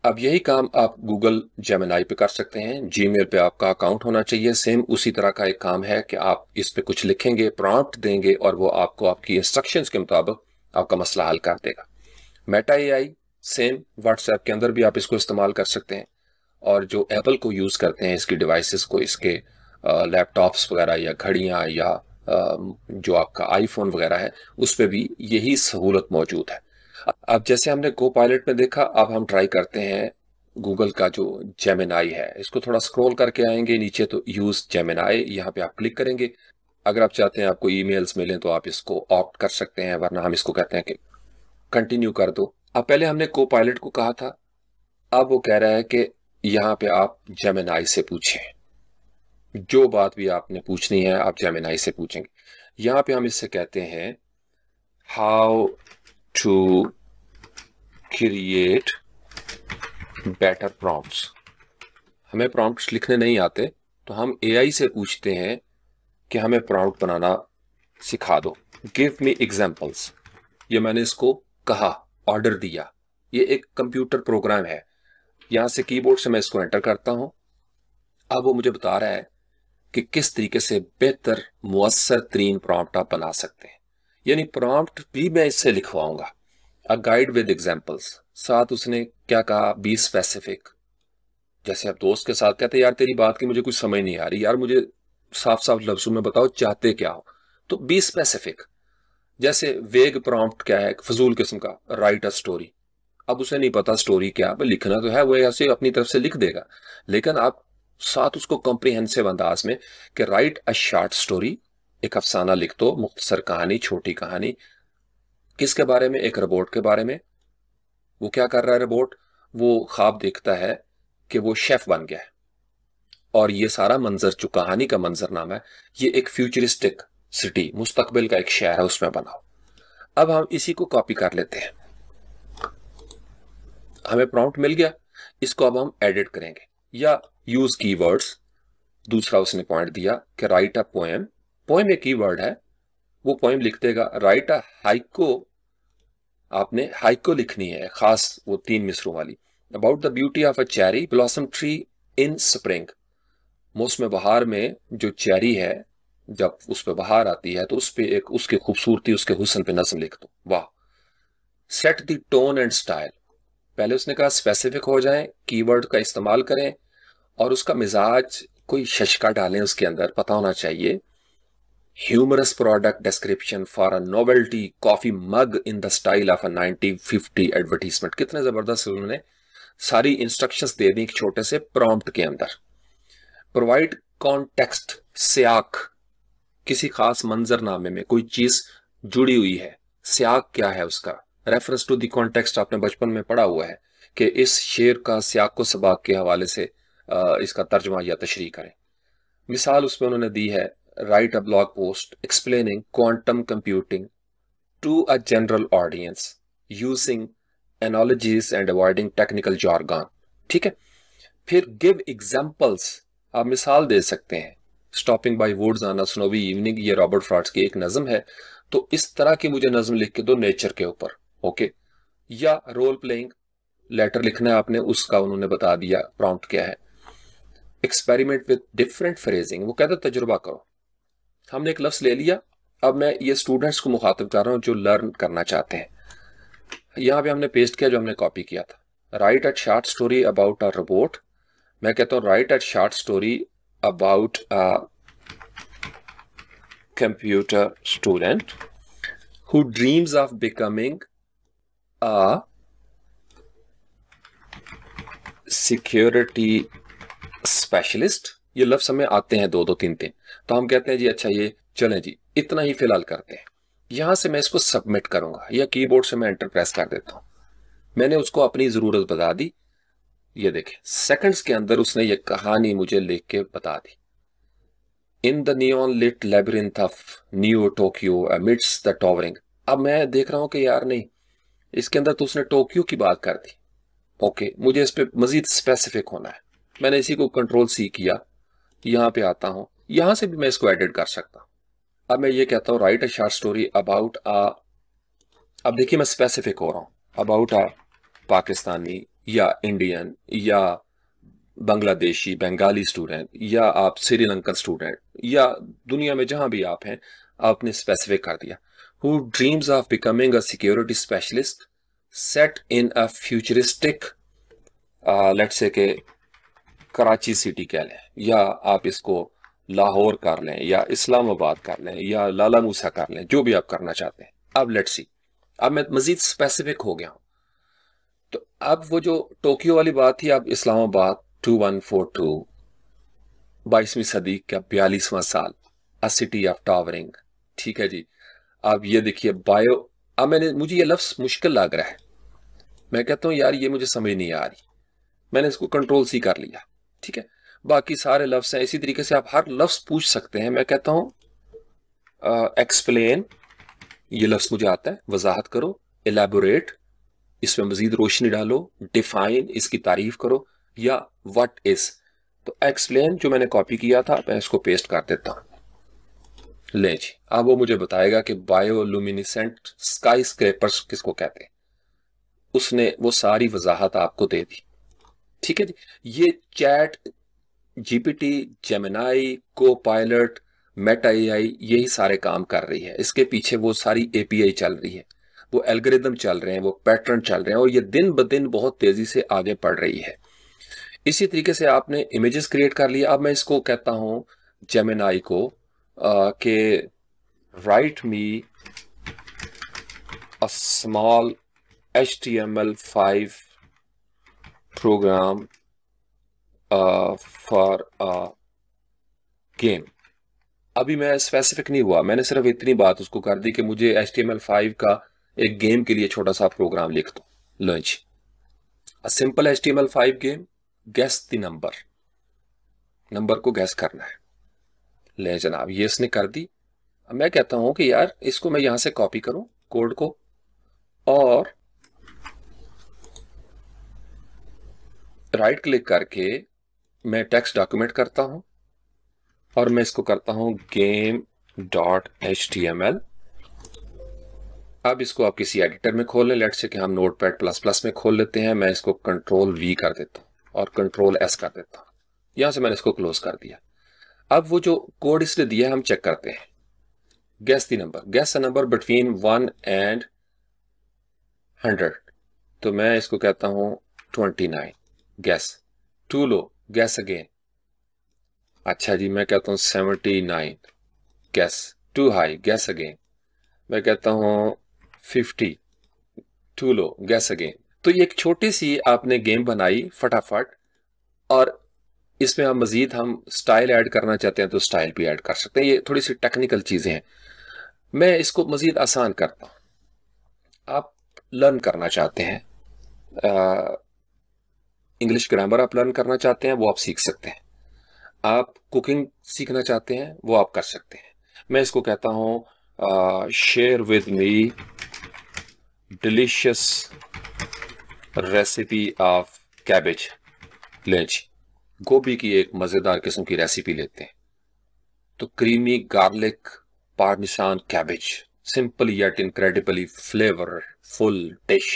अब यही काम आप गूगल जेमिनाई पे कर सकते हैं जीमेल पे आपका अकाउंट होना चाहिए सेम उसी तरह का एक काम है कि आप इस पे कुछ लिखेंगे प्रॉम्प्ट देंगे और वो आपको आपकी इंस्ट्रक्शंस के मुताबिक आपका मसला हल कर देगा मेटा एआई सेम व्हाट्सएप के अंदर भी आप इसको इस्तेमाल कर सकते हैं और जो एप्पल को यूज़ करते हैं इसकी डिवाइसिस को इसके लैपटॉप्स वगैरह या घड़ियाँ या जो आपका आईफोन वगैरह है उस पर भी यही सहूलत मौजूद है अब जैसे हमने गो पायलट में देखा अब हम ट्राई करते हैं गूगल का जो जेमिनाई है इसको थोड़ा स्क्रॉल करके आएंगे नीचे तो यूज जेमिनाई यहाँ पे आप क्लिक करेंगे अगर आप चाहते हैं आपको ईमेल्स मिलें तो आप इसको ऑप्ट कर सकते हैं वरना हम इसको कहते हैं कि कंटिन्यू कर दो अब पहले हमने को पायलट को कहा था अब वो कह रहा है कि यहाँ पे आप जेमिनाई से पूछें जो बात भी आपने पूछनी है आप जेमिनाई से पूछेंगे यहाँ पे हम इससे कहते हैं how to create better prompts हमें prompts लिखने नहीं आते तो हम AI से पूछते हैं कि हमें prompt बनाना सिखा दो give me examples ये मैंने इसको कहा ऑर्डर दिया ये एक कंप्यूटर प्रोग्राम है यहां से बोर्ड से मैं इसको एंटर करता हूं अब वो मुझे बता रहा है कि किस तरीके से बेहतर मवसर तरीन प्रॉम्प्ट आप बना सकते हैं यानी प्रॉम्प्ट भी मैं इससे लिखवाऊंगा अ गाइड विद एग्जांपल्स साथ उसने क्या कहा बी स्पेसिफिक जैसे आप दोस्त के साथ कहते यार तेरी बात की मुझे कुछ समझ नहीं आ रही यार मुझे साफ साफ लफ्जों में बताओ चाहते क्या हो तो बी स्पेसिफिक जैसे वेग प्रॉम्प्ट क्या है फजूल किस्म का राइट अ स्टोरी अब उसे नहीं पता स्टोरी क्या लिखना तो है वो ऐसे अपनी तरफ से लिख देगा लेकिन आप साथ उसको कॉम्प्रिहेंसिव अंदाज में कि राइट अ शॉर्ट स्टोरी एक अफसाना लिख दो मुख्तसर कहानी छोटी कहानी किसके बारे में एक रोबोट के बारे में वो क्या कर रहा है रोबोट वो ख्वाब देखता है कि वो शेफ बन गया है और ये सारा मंजर जो कहानी का मंजर नाम है ये एक फ्यूचरिस्टिक सिटी मुस्तकबिल का एक शहर है उसमें बनाओ अब हम इसी को कॉपी कर लेते हैं हमें प्रॉम्प्ट मिल गया इसको अब हम एडिट करेंगे या यूज कीवर्ड्स दूसरा उसने पॉइंट दिया कि राइट अ पोएम पोइम एक की वर्ड है वो पोइम लिख देगा राइट हाइको आपने हाइको लिखनी है खास वो तीन मिसरों वाली about the beauty of a cherry blossom tree in spring मौसम बहार में जो चेरी है जब उस पर बहार आती है तो उस पर एक उसकी खूबसूरती उसके हुसन पे नज्म लिख दो वाह set the tone and style पहले उसने कहा स्पेसिफिक हो जाए कीवर्ड का इस्तेमाल करें और उसका मिजाज कोई शशका डालें उसके अंदर पता होना चाहिए humorous product description for a novelty coffee mug in the style of a 1950 advertisement कितने ज़बरदस्त उन्होंने सारी इंस्ट्रक्शंस दे दी एक छोटे से प्रॉम्प्ट के अंदर प्रोवाइड कॉन्टेक्स्ट स्याक किसी खास मंजरनामे में कोई चीज़ जुड़ी हुई है स्याक क्या है उसका रेफरेंस टू दी कॉन्टेक्स्ट आपने बचपन में पढ़ा हुआ है कि इस शेर का स्याक को सबाक के हवाले से इसका तर्जमा या तशरी करें मिसाल उसमें उन्होंने दी है write a blog post explaining quantum computing to a general audience using analogies and avoiding technical jargon ठीक है फिर give examples आप मिसाल दे सकते हैं stopping by woods on a snowy evening ये रॉबर्ट फ्रॉड्स की एक नज़म है तो इस तरह की मुझे नज़म लिख के दो नेचर के ऊपर ओके या रोल प्लेइंग लेटर लिखना है आपने उसका उन्होंने बता दिया प्रॉम्प्ट क्या है एक्सपेरिमेंट विद डिफरेंट फ्रेजिंग वो कहते तजुर्बा करो हमने एक लफ्ज़ ले लिया अब मैं ये स्टूडेंट्स को मुखातब कर रहा हूँ जो लर्न करना चाहते हैं यहाँ पे हमने पेस्ट किया जो हमने कॉपी किया था write a short story about a robot मैं कहता हूँ write a short story about a computer student who dreams of becoming a security specialist ये लफ्स हमें आते हैं दो दो तीन तीन तो हम कहते हैं जी अच्छा ये चलें जी इतना ही फिलहाल करते हैं यहां से मैं इसको सबमिट करूंगा या कीबोर्ड से मैं एंटर प्रेस कर देता हूं मैंने उसको अपनी ज़रूरत बता दी ये देखें सेकंड्स के अंदर उसने ये कहानी मुझे लिख के बता दी in the neon lit labyrinth of New Tokyo midst the towering अब मैं देख रहा हूं कि यार नहीं इसके अंदर तो उसने टोक्यो की बात कर दी ओके मुझे इस पर मज़ीद स्पेसिफिक होना है मैंने इसी को कंट्रोल सी किया यहां पे आता हूं यहां से भी मैं इसको एडिट कर सकता हूं अब मैं ये कहता हूं write a short story about a अब देखिए मैं स्पेसिफिक हो रहा हूं अबाउट आ पाकिस्तानी या इंडियन या बांग्लादेशी बंगाली स्टूडेंट या आप श्रीलंकन स्टूडेंट या दुनिया में जहां भी आप हैं आपने स्पेसिफिक कर दिया who dreams of becoming a security specialist set in a futuristic let's say के कराची सिटी कह लें या आप इसको लाहौर कर लें या इस्लामाबाद कर लें या लाला मूसा कर लें जो भी आप करना चाहते हैं अब लेट सी अब मैं मजीद स्पेसिफिक हो गया हूं तो अब वो जो टोक्यो वाली बात थी अब Islamabad two one four two बाईसवीं सदी का बयालीसवां साल अ सिटी ऑफ टावरिंग ठीक है जी अब ये देखिए बायो अब मैंने मुझे ये लफ्स मुश्किल लग रहा है मैं कहता हूं यार ये मुझे समझ नहीं आ रही मैंने इसको कंट्रोल सी कर लिया ठीक है बाकी सारे लफ्स हैं इसी तरीके से आप हर लफ्स पूछ सकते हैं मैं कहता हूं एक्सप्लेन ये लफ्स मुझे आता है वजाहत करो एलेबोरेट इसमें मजीद रोशनी डालो डिफाइन इसकी तारीफ करो या वट इज तो एक्सप्लेन जो मैंने कॉपी किया था मैं इसको पेस्ट कर देता हूं ले जी अब वो मुझे बताएगा कि बायोलुमिनिसेंट स्काई स्क्रेपर्स किसको कहते हैं उसने वो सारी वजाहत आपको दे दी ठीक है जी ये ChatGPT Gemini Copilot Meta AI यही सारे काम कर रही है इसके पीछे वो सारी एपीआई चल रही है वो एल्गोरिदम चल रहे हैं वो पैटर्न चल रहे हैं और ये दिन ब दिन बहुत तेजी से आगे बढ़ रही है इसी तरीके से आपने इमेजेस क्रिएट कर लिया अब मैं इसको कहता हूं जेमिनाई को के write me a small H T M L five program uh, for a game. अभी मैं स्पेसिफिक नहीं हुआ मैंने सिर्फ इतनी बात उसको कर दी कि मुझे H T M L five का एक गेम के लिए छोटा सा प्रोग्राम लिख दो launch a simple H T M L five game guess the number number को गैस करना है ले जनाब ये इसने कर दी मैं कहता हूं कि यार इसको मैं यहां से कॉपी करूं कोड को और राइट क्लिक करके मैं टेक्स्ट डॉक्यूमेंट करता हूं और मैं इसको करता हूं game dot H M L अब इसको आप किसी एडिटर में खोल लें लेट से कि हम नोट पैड प्लस प्लस में खोल लेते हैं मैं इसको कंट्रोल वी कर देता हूं और कंट्रोल एस कर देता हूं यहां से मैंने इसको क्लोज कर दिया अब वो जो कोड इसने दिया हम चेक करते हैं guess the number guess number between one and hundred तो मैं इसको कहता हूं twenty nine guess too low guess again अच्छा जी मैं कहता हूँ seventy nine guess too high guess again मैं कहता हूँ fifty too low guess again तो ये एक छोटी सी आपने गेम बनाई फटाफट और इसमें हम मज़ीद हम स्टाइल ऐड करना चाहते हैं तो स्टाइल भी ऐड कर सकते हैं ये थोड़ी सी टेक्निकल चीज़ें हैं मैं इसको मज़ीद आसान करता हूँ आप लर्न करना चाहते हैं इंग्लिश ग्रामर आप लर्न करना चाहते हैं वो आप सीख सकते हैं आप कुकिंग सीखना चाहते हैं वो आप कर सकते हैं मैं इसको कहता हूं share with me delicious recipe of cabbage लें गोभी की एक मज़ेदार किस्म की रेसिपी लेते हैं तो creamy garlic parmesan cabbage simple yet incredibly flavourful dish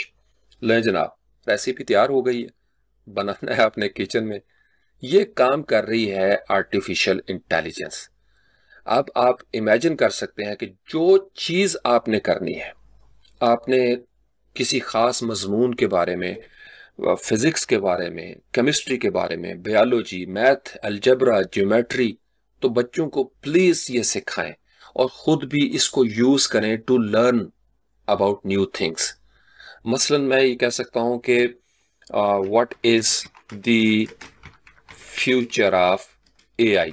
लें जनाब रेसिपी तैयार हो गई है बनाना है अपने किचन में ये काम कर रही है आर्टिफिशियल इंटेलिजेंस अब आप इमेजिन कर सकते हैं कि जो चीज़ आपने करनी है आपने किसी ख़ास मजमून के बारे में फिज़िक्स के बारे में केमिस्ट्री के बारे में बायोलॉजी मैथ अलजबरा ज्योमेट्री तो बच्चों को प्लीज़ ये सिखाएं और ख़ुद भी इसको यूज़ करें to learn about new things मसलन मैं ये कह सकता हूं कि uh, what is the future of AI?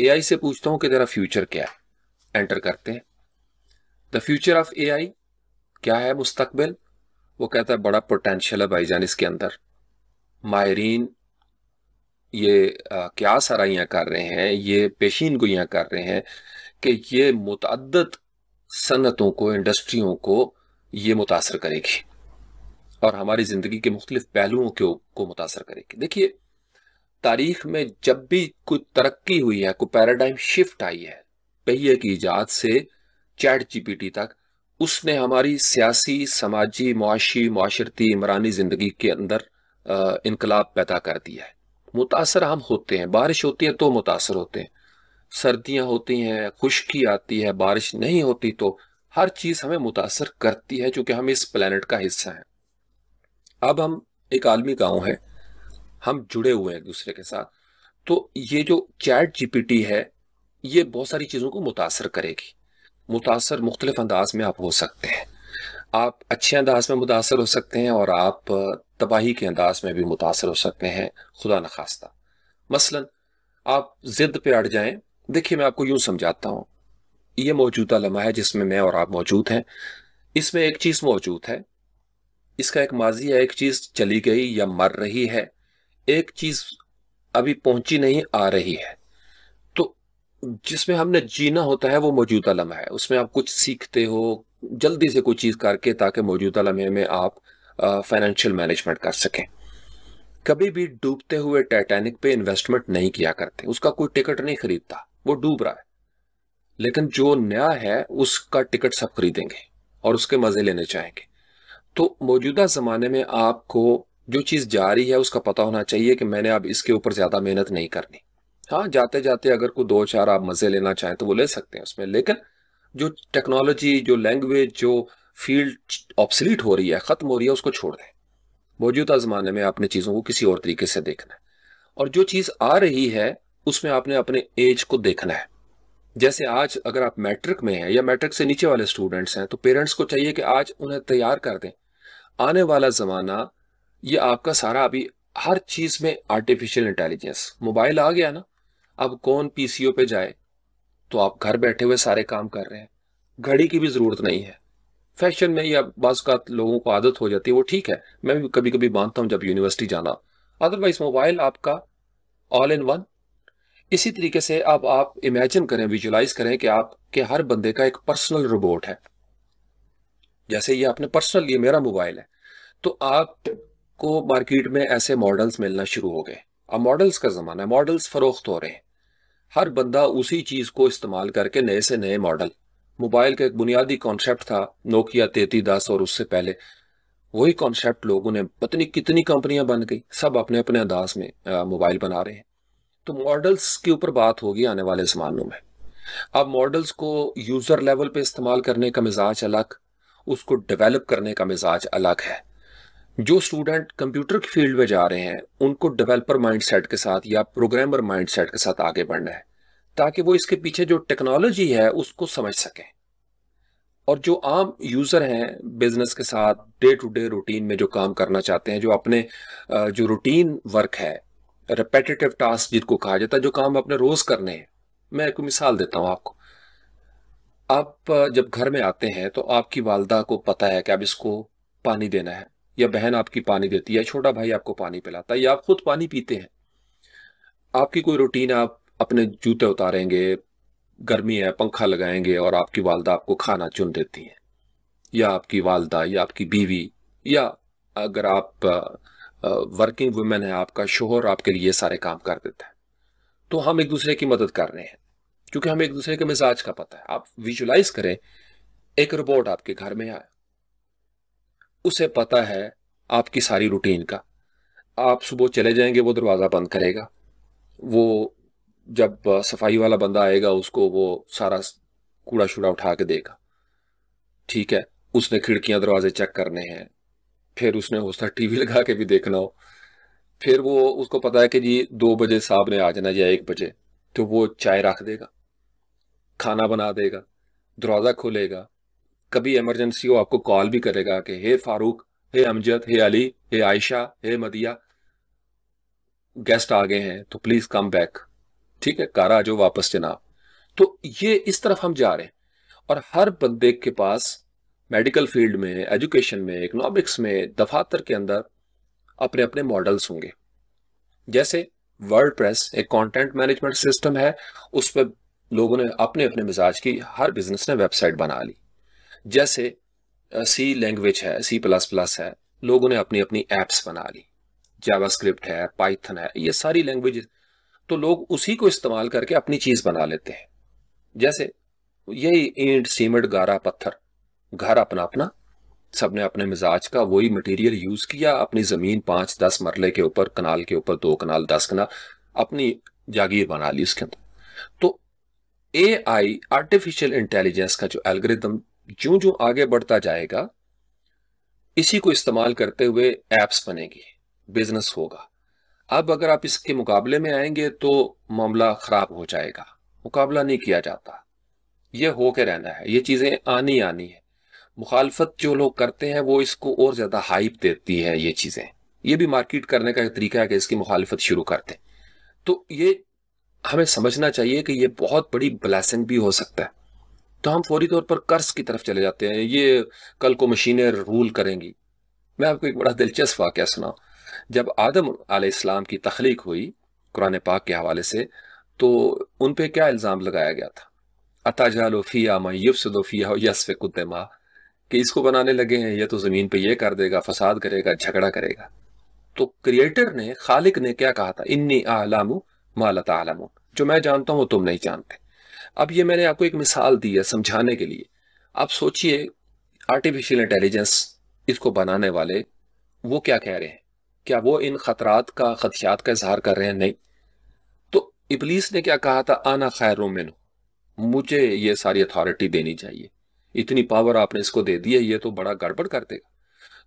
AI से पूछता हूं कि तेरा फ्यूचर क्या है एंटर करते हैं the future of A I क्या है मुस्तकबिल वो कहता है बड़ा पोटेंशियल है भाईजान इसके अंदर माहरीन ये आ, क्या सराइयाँ कर रहे हैं ये पेशीन गोइयाँ कर रहे हैं कि ये मुतद सनतों को इंडस्ट्रियों को ये मुतासर करेगी और हमारी ज़िंदगी के मुख्तलिफ पहलुओं को, को मुतासर करेगी देखिए तारीख में जब भी कोई तरक्की हुई है कोई पैराडाइम शिफ्ट आई है पहिए की ईजाद से चैट जीपीटी तक उसने हमारी सियासी समाजी मुआशी माशरती इमरानी ज़िंदगी के अंदर इनकलाब पैदा कर दिया है मुतासर हम होते हैं बारिश होती है तो मुतासर होते हैं सर्दियाँ होती हैं खुश्की आती है बारिश नहीं होती तो हर चीज़ हमें मुतासर करती है चूंकि हम इस प्लानट का हिस्सा हैं अब हम एक आलमी गांव है हम जुड़े हुए हैं दूसरे के साथ तो ये जो चैट जीपीटी है ये बहुत सारी चीज़ों को मुतासर करेगी मुतासर मुख्तलिफ अंदाज में आप हो सकते हैं आप अच्छे अंदाज में मुतासर हो सकते हैं और आप तबाही के अंदाज में भी मुतासर हो सकते हैं खुदा नखास्ता मसलन आप ज़िद पे अड़ जाएं देखिए मैं आपको यूं समझाता हूँ ये मौजूदा लम्हा है जिसमें मैं और आप मौजूद हैं इसमें एक चीज़ मौजूद है इसका एक माजी है एक चीज़ चली गई या मर रही है एक चीज़ अभी पहुंची नहीं आ रही है तो जिसमें हमने जीना होता है वो मौजूदा लम्हा है उसमें आप कुछ सीखते हो जल्दी से कोई चीज़ करके ताकि मौजूदा लम्हे में आप फाइनेंशियल मैनेजमेंट कर सकें कभी भी डूबते हुए टाइटैनिक पे इन्वेस्टमेंट नहीं किया करते उसका कोई टिकट नहीं खरीदता वो डूब रहा है लेकिन जो नया है उसका टिकट सब खरीदेंगे और उसके मज़े लेने चाहेंगे तो मौजूदा ज़माने में आपको जो चीज़ जा रही है उसका पता होना चाहिए कि मैंने अब इसके ऊपर ज़्यादा मेहनत नहीं करनी हाँ जाते जाते अगर कोई दो चार आप मज़े लेना चाहें तो वो ले सकते हैं उसमें लेकिन जो टेक्नोलॉजी जो लैंग्वेज जो फील्ड ऑप्सलीट हो रही है ख़त्म हो रही है उसको छोड़ दें मौजूदा ज़माने में आपने चीज़ों को किसी और तरीके से देखना है और जो चीज़ आ रही है उसमें आपने अपने एज को देखना है जैसे आज अगर आप मैट्रिक में हैं या मैट्रिक से नीचे वाले स्टूडेंट्स हैं तो पेरेंट्स को चाहिए कि आज उन्हें तैयार कर दें आने वाला ज़माना ये आपका सारा अभी हर चीज़ में आर्टिफिशियल इंटेलिजेंस मोबाइल आ गया ना अब कौन पीसीओ पे जाए तो आप घर बैठे हुए सारे काम कर रहे हैं घड़ी की भी ज़रूरत नहीं है फैशन में या बाज़ का लोगों को आदत हो जाती है वो ठीक है मैं भी कभी कभी मानता हूँ जब यूनिवर्सिटी जाना अदरवाइज मोबाइल आपका ऑल इन वन इसी तरीके से अब आप इमेजिन करें विजुलाइज करें कि आपके हर बंदे का एक पर्सनल रोबोट है जैसे ये आपने पर्सनल ये मेरा मोबाइल है तो आपको मार्केट में ऐसे मॉडल्स मिलना शुरू हो गए अब मॉडल्स का ज़माना है मॉडल्स फ़रोख्त हो रहे हैं हर बंदा उसी चीज़ को इस्तेमाल करके नए से नए मॉडल मोबाइल का एक बुनियादी कॉन्सेप्ट था नोकिया तेती दस और उससे पहले वही कॉन्सेप्ट लोगों ने पत्नी कितनी कंपनियां बन गई सब अपने अपने अंदाज में मोबाइल बना रहे हैं तो मॉडल्स के ऊपर बात होगी आने वाले जमानों में अब मॉडल्स को यूज़र लेवल पे इस्तेमाल करने का मिजाज अलग उसको डेवलप करने का मिजाज अलग है जो स्टूडेंट कंप्यूटर की फील्ड में जा रहे हैं उनको डेवलपर माइंडसेट के साथ या प्रोग्रामर माइंडसेट के साथ आगे बढ़ना है ताकि वो इसके पीछे जो टेक्नोलॉजी है उसको समझ सकें और जो आम यूज़र हैं बिजनेस के साथ डे टू डे रूटीन में जो काम करना चाहते हैं जो अपने जो रूटीन वर्क है रिपेटेटिव टास्क जिनको कहा जाता है जो काम अपने रोज़ करने हैं मैं एक मिसाल देता हूँ आपको आप जब घर में आते हैं तो आपकी वालदा को पता है कि अब इसको पानी देना है या बहन आपकी पानी देती है छोटा भाई आपको पानी पिलाता है या आप खुद पानी पीते हैं आपकी कोई रूटीन आप अपने जूते उतारेंगे गर्मी है पंखा लगाएंगे और आपकी वालदा आपको खाना चुन देती हैं या आपकी वालदा या आपकी बीवी या अगर आप वर्किंग वुमेन है आपका शोहर आपके लिए सारे काम कर देता है तो हम एक दूसरे की मदद कर रहे हैं क्योंकि हमें एक दूसरे के मिजाज का पता है आप विजुलाइज करें एक रोबोट आपके घर में आया उसे पता है आपकी सारी रूटीन का आप सुबह चले जाएंगे वो दरवाज़ा बंद करेगा वो जब सफाई वाला बंदा आएगा उसको वो सारा कूड़ा शूड़ा उठा के देगा ठीक है उसने खिड़कियां दरवाजे चेक करने हैं फिर उसने हो सकता टीवी लगा के भी देखना हो फिर वो उसको पता है कि जी दो बजे साहब ने आ जाना या एक बजे तो वो चाय रख देगा खाना बना देगा दरवाज़ा खोलेगा कभी इमरजेंसी हो आपको कॉल भी करेगा कि hey Farooq hey Amjad hey Ali hey Ayesha hey Madiya guest आ गए हैं तो प्लीज़ कम बैक ठीक है कारा आ जाओ वापस जनाब तो ये इस तरफ हम जा रहे हैं और हर बंदे के पास मेडिकल फील्ड में एजुकेशन में इकोनॉमिक्स में दफातर के अंदर अपने अपने मॉडल्स होंगे जैसे वर्ल्ड प्रेस एक कंटेंट मैनेजमेंट सिस्टम है उस पर लोगों ने अपने अपने मिजाज की हर बिजनेस ने वेबसाइट बना ली जैसे सी लैंग्वेज है सी प्लस प्लस है लोगों ने अपनी अपनी एप्स बना ली जावास्क्रिप्ट है पाइथन है ये सारी लैंग्वेज तो लोग उसी को इस्तेमाल करके अपनी चीज़ बना लेते हैं जैसे यही ईंट सीमेंट गारा पत्थर घर अपना अपना सब ने अपने मिजाज का वही मटेरियल यूज़ किया अपनी ज़मीन पांच दस मरले के ऊपर कनाल के ऊपर दो कनाल दस कनाल अपनी जागीर बना ली उसके अंदर तो ए आई आर्टिफिशियल इंटेलिजेंस का जो एल्गोरिदम जो जो आगे बढ़ता जाएगा इसी को इस्तेमाल करते हुए एप्स बनेगी बिजनेस होगा अब अगर आप इसके मुकाबले में आएंगे तो मामला खराब हो जाएगा मुकाबला नहीं किया जाता यह होके रहना है ये चीज़ें आनी आनी है मुखालफत जो लोग करते हैं वो इसको और ज़्यादा हाइप देती है ये चीज़ें ये भी मार्केट करने का एक तरीका है कि इसकी मुखालफत शुरू करते हैं तो ये हमें समझना चाहिए कि ये बहुत बड़ी ब्लैसिंग भी हो सकता है तो हम फौरी तौर पर कर्ज की तरफ चले जाते हैं ये कल को मशीनें रूल करेंगी मैं आपको एक बड़ा दिलचस्प वाक्य सुना जब आदम आलाम की तख्लीक हुई कुरान पाक के हवाले से तो उन पर क्या इल्ज़ाम लगाया गया था अताजालोफिया मयुफसदोफिया यसफ़ माँ कि इसको बनाने लगे हैं यह तो ज़मीन पर यह कर देगा फसाद करेगा झगड़ा करेगा तो क्रिएटर ने खालिक ने क्या कहा था इन्नी आलामू माला आलम जो मैं जानता हूँ वो तुम नहीं जानते अब ये मैंने आपको एक मिसाल दी है समझाने के लिए आप सोचिए आर्टिफिशियल इंटेलिजेंस इसको बनाने वाले वो क्या कह रहे हैं क्या वो इन खतरात का खदशात का इजहार कर रहे हैं नहीं तो इबलीस ने क्या कहा था आना खैर मिनो मुझे ये सारी अथॉरिटी देनी चाहिए इतनी पावर आपने इसको दे दी है ये तो बड़ा गड़बड़ कर देगा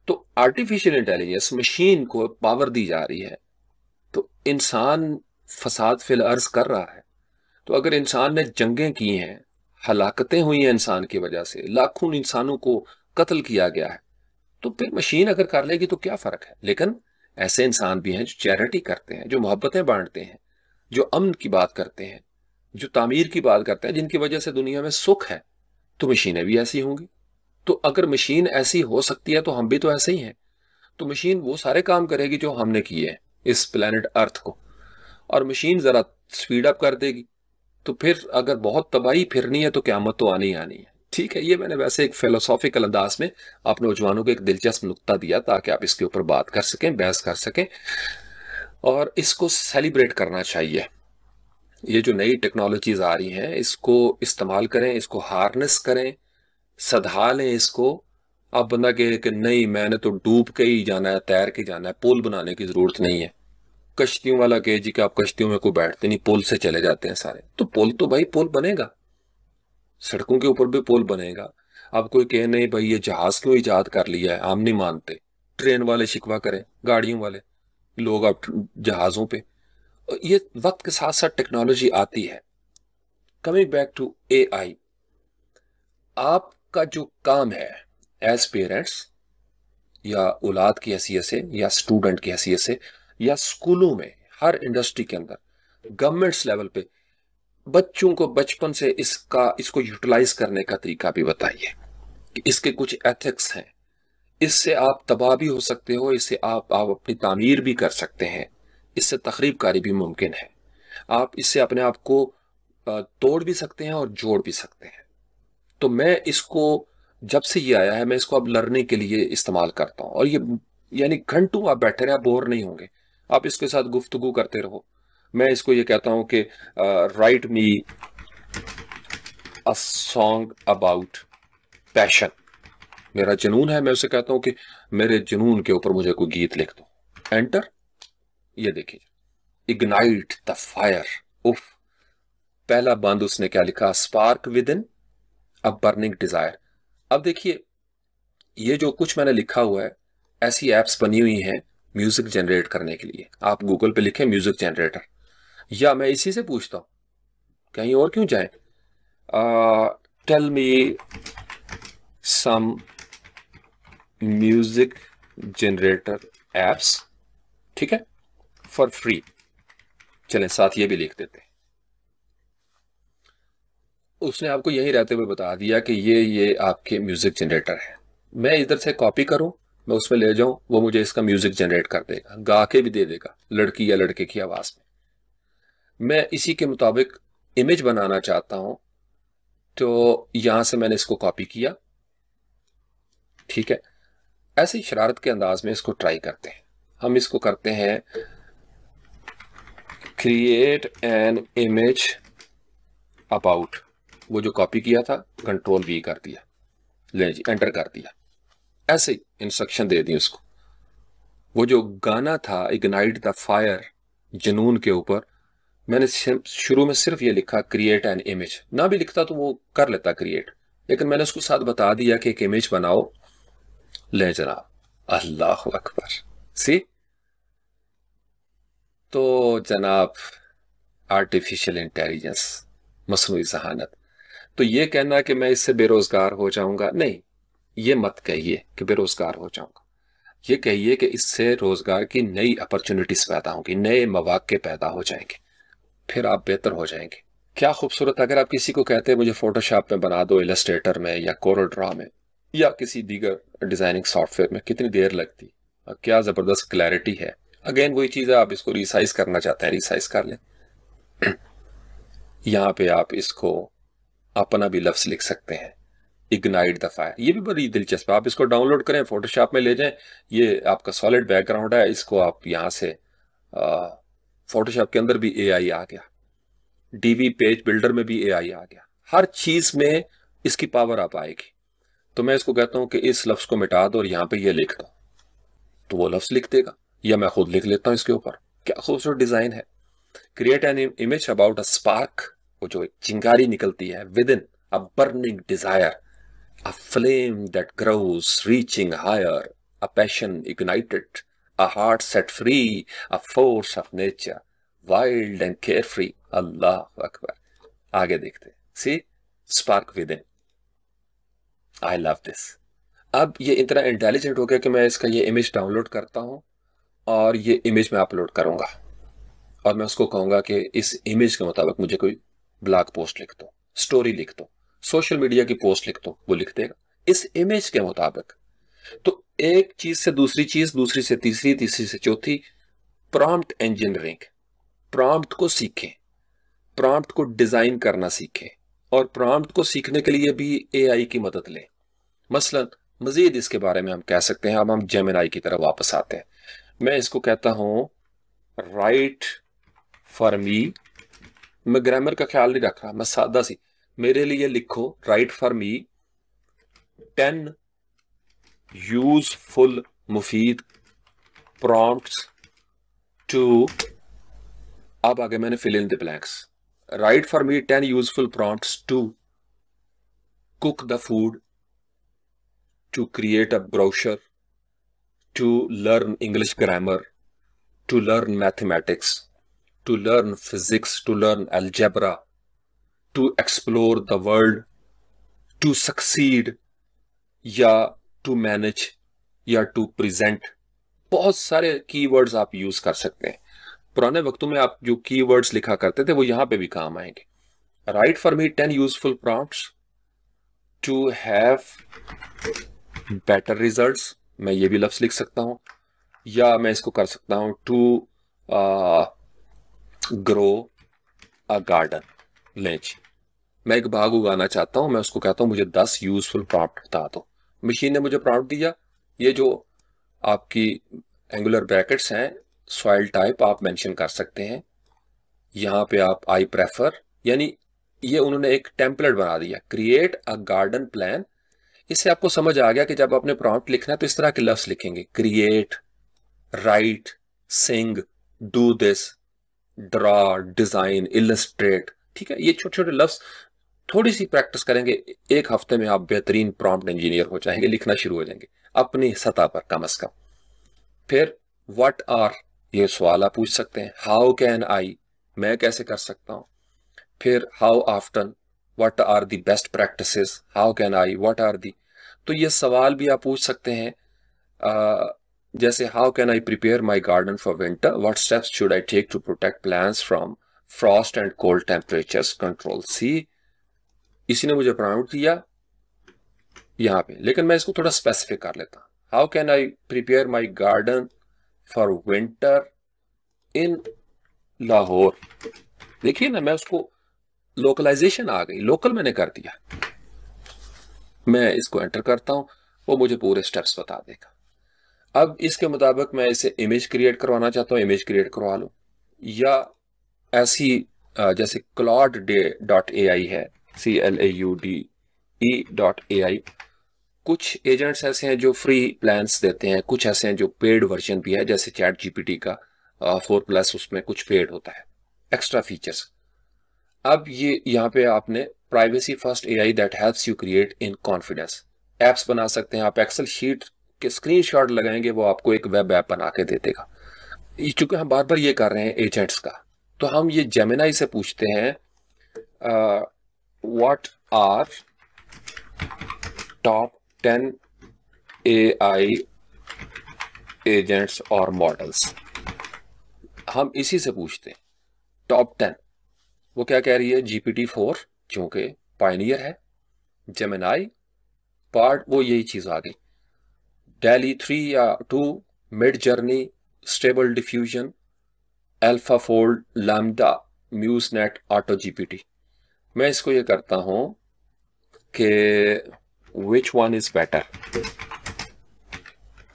तो आर्टिफिशियल इंटेलिजेंस मशीन को पावर दी जा रही है तो इंसान फसाद फिल अर्ज कर रहा है तो अगर इंसान ने जंगें की हैं हलाकतें हुई हैं इंसान की वजह से लाखों इंसानों को कत्ल किया गया है तो फिर मशीन अगर कर लेगी तो क्या फ़र्क है लेकिन ऐसे इंसान भी हैं जो चैरिटी करते हैं जो मोहब्बतें बांटते हैं जो अमन की बात करते हैं जो तामीर की बात करते हैं जिनकी वजह से दुनिया में सुख है तो मशीनें भी ऐसी होंगी तो अगर मशीन ऐसी हो सकती है तो हम भी तो ऐसे ही हैं तो मशीन वो सारे काम करेगी जो हमने किए हैं इस प्लानट अर्थ को और मशीन ज़रा स्पीड अप कर देगी तो फिर अगर बहुत तबाही फिरनी है तो क्यामत तो आनी ही आनी है ठीक है ये मैंने वैसे एक फिलोसॉफिकल अंदाज में आप नौजवानों को एक दिलचस्प नुकता दिया ताकि आप इसके ऊपर बात कर सकें बहस कर सकें और इसको सेलिब्रेट करना चाहिए ये जो नई टेक्नोलॉजीज आ रही हैं इसको इस्तेमाल करें इसको हार्नेस करें सधा लें इसको आप बंदा कहे कि नहीं मैंने तो डूब के ही जाना है तैर के जाना है पुल बनाने की ज़रूरत नहीं है कश्तियों वाला कहे जी कि आप कश्तियों में कोई बैठते नहीं पोल से चले जाते हैं सारे तो पोल तो भाई पोल बनेगा सड़कों के ऊपर भी पोल बनेगा आप कोई कहे नहीं भाई ये जहाज क्यों ईजाद कर लिया है हम नहीं मानते ट्रेन वाले शिकवा करें गाड़ियों वाले लोग अब जहाज़ों पे ये वक्त के साथ साथ टेक्नोलॉजी आती है coming back to A I आपका जो काम है एज पेरेंट्स या औलाद की हैसियत से या स्टूडेंट की हैसियत से या स्कूलों में हर इंडस्ट्री के अंदर गवर्नमेंट्स लेवल पे बच्चों को बचपन से इसका इसको यूटिलाइज करने का तरीका भी बताइए कि इसके कुछ एथिक्स हैं इससे आप तबाह भी हो सकते हो इससे आप आप अपनी तामीर भी कर सकते हैं इससे तकरीबकारी भी मुमकिन है आप इससे अपने आप को तोड़ भी सकते हैं और जोड़ भी सकते हैं तो मैं इसको जब से ये आया है मैं इसको अब लर्निंग के लिए इस्तेमाल करता हूँ और ये यानी घंटों आप बैठे रहे बोर नहीं होंगे आप इसके साथ गुफ्तगु करते रहो मैं इसको ये कहता हूं कि write me a song about passion मेरा जुनून है मैं उसे कहता हूं कि मेरे जुनून के ऊपर मुझे कोई गीत लिख दो एंटर ये देखिए इग्नाइट द फायर उफ पहला बंद उसने क्या लिखा spark within a burning desire अब देखिए ये जो कुछ मैंने लिखा हुआ है ऐसी एप्स बनी हुई हैं म्यूज़िक जनरेट करने के लिए आप गूगल पे लिखें म्यूज़िक जनरेटर या मैं इसी से पूछता हूं कहीं और क्यों जाए tell me some music generator apps ठीक है फॉर फ्री चलें साथ ये भी लिख देते हैं उसने आपको यही रहते हुए बता दिया कि ये ये आपके म्यूज़िक जनरेटर है मैं इधर से कॉपी करूं मैं उसमें ले जाऊं वो मुझे इसका म्यूजिक जनरेट कर देगा गा के भी दे देगा लड़की या लड़के की आवाज में मैं इसी के मुताबिक इमेज बनाना चाहता हूं तो यहां से मैंने इसको कॉपी किया ठीक है ऐसे ही शरारत के अंदाज में इसको ट्राई करते हैं हम इसको करते हैं क्रिएट एन इमेज अबाउट वो जो कॉपी किया था कंट्रोल बी कर दिया ले जी एंटर कर दिया ऐसे इंस्ट्रक्शन दे दी उसको वो जो गाना था इग्नाइट द फायर जुनून के ऊपर मैंने शुरू में सिर्फ ये लिखा क्रिएट एन इमेज ना भी लिखता तो वो कर लेता क्रिएट लेकिन मैंने उसको साथ बता दिया कि एक इमेज बनाओ ले जनाब अल्लाह अकबर सी तो जनाब आर्टिफिशियल इंटेलिजेंस मसनू जहानत तो ये कहना कि मैं इससे बेरोजगार हो जाऊंगा नहीं ये मत कहिए कि बेरोजगार हो जाऊंगा ये कहिए कि इससे रोजगार की नई अपॉर्चुनिटीज पैदा होंगी नए मवाक़े पैदा हो जाएंगे फिर आप बेहतर हो जाएंगे क्या खूबसूरत अगर आप किसी को कहते हैं मुझे फोटोशॉप में बना दो इलेस्ट्रेटर में या कोरल ड्रा में या किसी दीगर डिज़ाइनिंग सॉफ्टवेयर में कितनी देर लगती और क्या ज़बरदस्त क्लैरिटी है अगेन वही चीज़ है आप इसको रिसाइज करना चाहते हैं रिसाइज कर लें यहां पे आप इसको अपना भी लफ्स लिख सकते हैं इग्नाइट द फायर ये भी बड़ी दिलचस्प है आप इसको डाउनलोड करें फोटोशॉप में ले जाएं ये आपका सॉलिड बैकग्राउंड है इसको आप यहां से फोटोशॉप के अंदर भी एआई आ गया डीवी पेज बिल्डर में भी एआई आ गया हर चीज में इसकी पावर आप आएगी तो मैं इसको कहता हूं कि इस लफ्ज को मिटा दो और यहां पे ये यह लिख दो तो वो लफ्ज लिख देगा या मैं खुद लिख लेता हूं इसके ऊपर क्या खूबसूरत डिजाइन है create an image about a spark वो जो चिंगारी निकलती है within a burning desire A flame that grows, reaching higher, a passion ignited, a heart set free, a force of nature, wild and carefree. Allah Akbar. आगे देखते सी spark within I love this अब ये इतना इंटेलिजेंट हो गया कि मैं इसका ये इमेज डाउनलोड करता हूँ और ये इमेज मैं अपलोड करूँगा और मैं उसको कहूँगा कि इस इमेज के मुताबिक मुझे कोई ब्लॉग पोस्ट लिख दो स्टोरी लिख दो सोशल मीडिया की पोस्ट लिख दो वो लिख देगा इस इमेज के मुताबिक तो एक चीज से दूसरी चीज दूसरी से तीसरी तीसरी से चौथी प्रॉम्प्ट इंजीनियरिंग प्रॉम्प्ट को सीखें प्रॉम्प्ट को डिजाइन करना सीखें और प्रॉम्प्ट को सीखने के लिए भी एआई की मदद लें मसलन मजीद इसके बारे में हम कह सकते हैं अब हम जेमिनाई की तरफ वापस आते हैं मैं इसको कहता हूं राइट फॉर मी मैं ग्रामर का ख्याल नहीं रख रहा मैं सादा सी मेरे लिए लिखो write for me ten useful मुफीद प्रॉम्प्ट्स टू अब आगे मैंने fill in the blanks write for me ten useful prompts to cook the food to create a brochure to learn English grammar to learn mathematics to learn physics to learn algebra to explore the world to succeed या टू मैनेज या टू प्रेजेंट बहुत सारे कीवर्ड्स आप यूज कर सकते हैं पुराने वक्तों में आप जो कीवर्ड्स लिखा करते थे वो यहां पे भी काम आएंगे write for me ten useful prompt to have better results मैं ये भी लफ्ज लिख सकता हूं या मैं इसको कर सकता हूं टू ग्रो अ गार्डन लें जी मैं एक भाग उगाना चाहता हूं मैं उसको कहता हूं मुझे दस यूजफुल प्रॉप्ट बता दो मशीन ने मुझे प्रॉप्ट दिया ये जो आपकी एंगुलर ब्रैकेट्स हैं सॉइल टाइप आप मेंशन कर सकते हैं यहां पे आप आई प्रेफर यानी ये उन्होंने एक टेम्पलेट बना दिया क्रिएट अ गार्डन प्लान इससे आपको समझ आ गया कि जब आपने प्रॉप्ट लिखना है तो इस तरह के लफ्स लिखेंगे create write sing do this draw design illustrate ठीक है ये छोटे छोटे लफ्स थोड़ी सी प्रैक्टिस करेंगे एक हफ्ते में आप बेहतरीन प्रॉम्प्ट इंजीनियर हो जाएंगे लिखना शुरू हो जाएंगे अपनी सतह पर कम अज कम फिर वट आर ये सवाल आप पूछ सकते हैं हाउ कैन आई मैं कैसे कर सकता हूं फिर how often what are the best practice how can I what are the तो ये सवाल भी आप पूछ सकते हैं आ, जैसे how can I prepare my garden for winter what steps should I take to protect plant from frost and cold temperature control सी इसी ने मुझे प्रोनाउन दिया यहां पे लेकिन मैं इसको थोड़ा स्पेसिफिक कर लेता how can I prepare my garden for winter in Lahore देखिए ना मैं उसको लोकलाइजेशन आ गई लोकल मैंने कर दिया मैं इसको एंटर करता हूं वो मुझे पूरे स्टेप्स बता देगा अब इसके मुताबिक मैं इसे इमेज क्रिएट करवाना चाहता हूं इमेज क्रिएट करवा लूँ या ऐसी जैसे क्लॉड डे डॉट ए आई है C L A U D E dot A I कुछ एजेंट्स ऐसे हैं जो फ्री प्लान्स देते हैं कुछ ऐसे हैं जो पेड वर्जन भी है जैसे चैट जीपीटी का फोर प्लस उसमें कुछ पेड होता है एक्स्ट्रा फीचर्स अब ये यहाँ पे आपने privacy first A I that helps you create in confidence apps बना सकते हैं आप एक्सल शीट के स्क्रीन शॉट लगाएंगे वो आपको एक वेब ऐप बना के दे देगा चूंकि हम बार बार ये कर रहे हैं एजेंट्स का तो हम ये जेमिनाई से पूछते हैं what are top 10 AI agents और मॉडल्स हम इसी से पूछते हैं टॉप टेन वो क्या कह रही है जीपीटी फोर क्योंकि पाइनियर है जेमिनाई पार्ट वो यही चीज़ आ गई डेली थ्री या two Midjourney stable diffusion AlphaFold LaMDA MuseNet AutoGPT मैं इसको ये करता हूं कि विच वन इज़ बेटर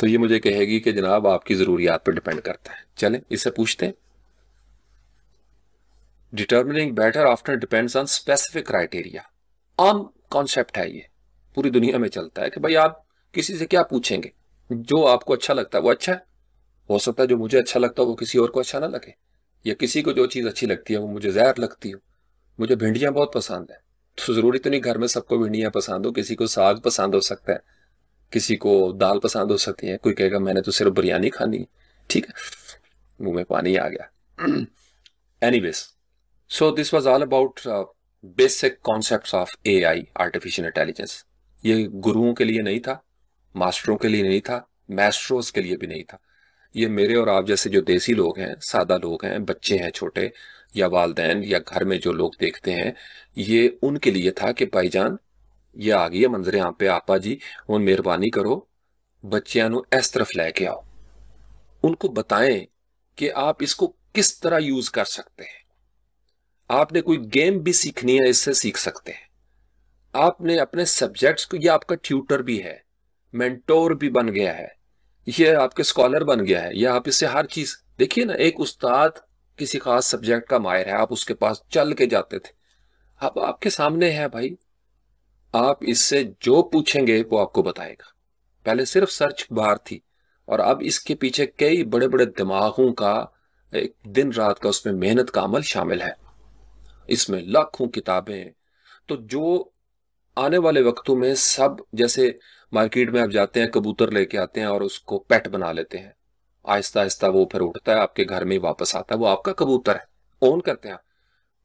तो ये मुझे कहेगी कि जनाब आपकी ज़रूरियात पर डिपेंड करता है चलें इससे पूछते हैं determining better after depends on specific criteria आम कॉन्सेप्ट है ये पूरी दुनिया में चलता है कि भाई आप किसी से क्या पूछेंगे जो आपको अच्छा लगता है वो अच्छा है हो सकता है जो मुझे अच्छा लगता है वो किसी और को अच्छा ना लगे या किसी को जो चीज़ अच्छी लगती है वो मुझे जहर लगती हो मुझे भिंडियां बहुत पसंद है तो ज़रूरी तो नहीं घर में सबको भिंडियां पसंद हो किसी को साग पसंद हो सकता है किसी को दाल पसंद हो सकती है कोई कहेगा मैंने तो सिर्फ बिरयानी खानी है ठीक है मुंह में पानी आ गया anyways so this was all about basic concept of A I artificial intelligence ये गुरुओं के लिए नहीं था मास्टरों के लिए नहीं था मैस्ट्रोज के लिए भी नहीं था ये मेरे और आप जैसे जो देसी लोग हैं सादा लोग हैं बच्चे हैं छोटे या वालदेन या घर में जो लोग देखते हैं ये उनके लिए था कि भाईजान ये आ गई है मंजर यहाँ पे आपा जी हूँ मेहरबानी करो बच्चों इस तरफ लेके आओ उनको बताएं कि आप इसको किस तरह यूज कर सकते हैं आपने कोई गेम भी सीखनी है इससे सीख सकते हैं आपने अपने सब्जेक्ट्स को यह आपका ट्यूटर भी है मेंटोर भी बन गया है यह आपके स्कॉलर बन गया है या आप इससे हर चीज देखिए ना एक उस्ताद किसी खास सब्जेक्ट का माहिर है आप उसके पास चल के जाते थे अब आपके सामने है भाई आप इससे जो पूछेंगे वो आपको बताएगा पहले सिर्फ सर्च बार थी और अब इसके पीछे कई बड़े बड़े दिमागों का एक दिन रात का उसमें मेहनत का अमल शामिल है इसमें लाखों किताबें तो जो आने वाले वक्तों में सब जैसे मार्केट में आप जाते हैं कबूतर लेके आते हैं और उसको पेट बना लेते हैं आहिस्ता आहिस्ता वो फिर उठता है आपके घर में वापस आता है वो आपका कबूतर है ओन करते हैं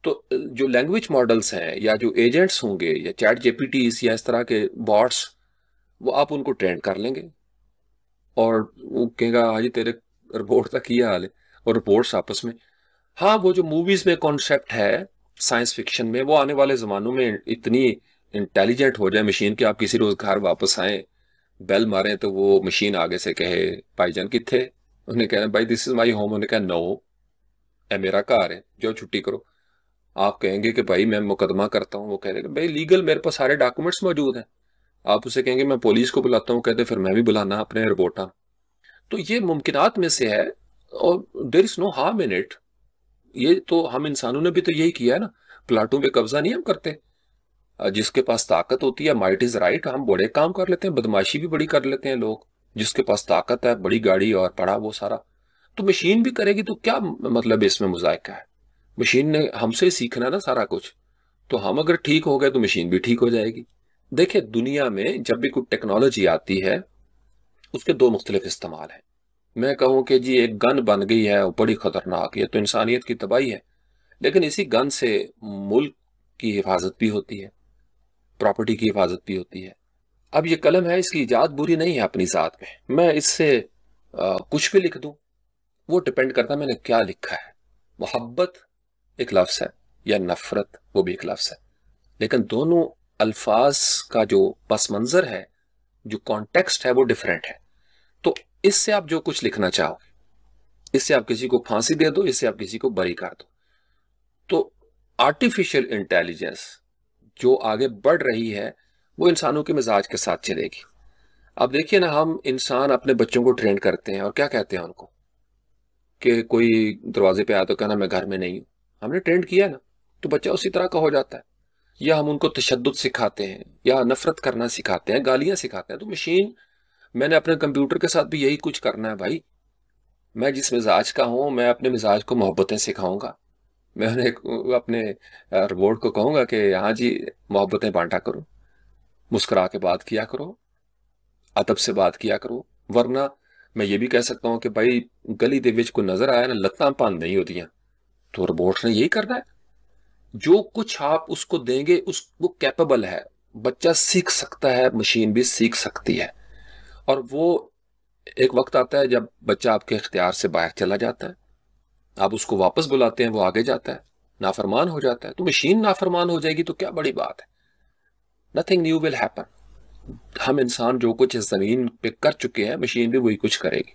तो जो लैंग्वेज मॉडल्स हैं या जो एजेंट्स होंगे या चैट जेपीटीज या इस तरह के बॉट्स वो आप उनको ट्रेंड कर लेंगे और वो कहेगा आज हाँ तेरे रिपोर्ट का किया हाल है और रिपोर्ट्स आपस में हाँ वो जो मूवीज़ में कॉन्सेप्ट है साइंस फिक्शन में वो आने वाले ज़मानों में इतनी इंटेलिजेंट हो जाए मशीन कि आप किसी रोज़ घर वापस आए बेल मारें तो वो मशीन आगे से कहे भाईजान कितने उन्हें कहना भाई दिस इज माई होम उन्हें कहा नो है मेरा घर है जो छुट्टी करो आप कहेंगे कि भाई मैं मुकदमा करता हूँ वो कह रहे भाई लीगल मेरे पास सारे डॉक्यूमेंट्स मौजूद हैं आप उसे कहेंगे मैं पुलिस को बुलाता हूँ कहते फिर मैं भी बुलाना अपने रिपोर्टा तो ये मुमकिन में से है और देर इज़ नो हा मिनट ये तो हम इंसानों ने भी तो यही किया है ना प्लाटों पर कब्जा नहीं हम करते जिसके पास ताकत होती है माइट इज़ राइट हम बड़े काम कर लेते हैं बदमाशी भी बड़ी कर लेते हैं लोग जिसके पास ताकत है बड़ी गाड़ी और पड़ा वो सारा तो मशीन भी करेगी तो क्या मतलब इसमें मुजायका है मशीन ने हमसे सीखना ना सारा कुछ तो हम अगर ठीक हो गए तो मशीन भी ठीक हो जाएगी देखिए दुनिया में जब भी कोई टेक्नोलॉजी आती है उसके दो मुख्तलिफ इस्तेमाल हैं मैं कहूँ कि जी एक गन बन गई है बड़ी ख़तरनाक ये तो इंसानियत की तबाही है लेकिन इसी गन से मुल्क की हिफाजत भी होती है प्रॉपर्टी की हिफाजत भी होती है अब ये कलम है इसकी ईजाद बुरी नहीं है अपनी ज़ात में मैं इससे आ, कुछ भी लिख दूँ वो डिपेंड करता मैंने क्या लिखा है मोहब्बत एक लफ्स है या नफ़रत वो भी एक लफ्स है लेकिन दोनों अल्फाज का जो पस मंज़र है जो कॉन्टेक्स्ट है वो डिफरेंट है तो इससे आप जो कुछ लिखना चाहोगे इससे आप किसी को फांसी दे दो इससे आप किसी को बरी कर दो तो आर्टिफिशियल इंटेलिजेंस जो आगे बढ़ रही है वो इंसानों के मिजाज के साथ चलेगी अब देखिए ना हम इंसान अपने बच्चों को ट्रेंड करते हैं और क्या कहते हैं उनको कि कोई दरवाजे पे आया तो कहना मैं घर में नहीं हूं हमने ट्रेंड किया ना तो बच्चा उसी तरह का हो जाता है या हम उनको तशद सिखाते हैं या नफरत करना सिखाते हैं गालियां सिखाते हैं तो मशीन मैंने अपने कंप्यूटर के साथ भी यही कुछ करना है भाई मैं जिस मिजाज का हूँ मैं अपने मिजाज को मोहब्बतें सिखाऊंगा मैं उन्हें अपने रोबोट को कहूंगा कि हाँ जी मोहब्बतें बांटा करूँ मुस्कुरा के बात किया करो अदब से बात किया करो वरना मैं ये भी कह सकता हूं कि भाई गली दे विच कोई नज़र आया ना लत्त पान नहीं होती तो रोबोट ने यही करना है जो कुछ आप उसको देंगे उस वो कैपेबल है बच्चा सीख सकता है मशीन भी सीख सकती है और वो एक वक्त आता है जब बच्चा आपके इख्तियार से बाहर चला जाता है आप उसको वापस बुलाते हैं वो आगे जाता है नाफरमान हो जाता है तो मशीन नाफरमान हो जाएगी तो क्या बड़ी बात है नथिंग न्यू विल हैपन हम इंसान जो कुछ इस ज़मीन पे कर चुके हैं मशीन भी वही कुछ करेगी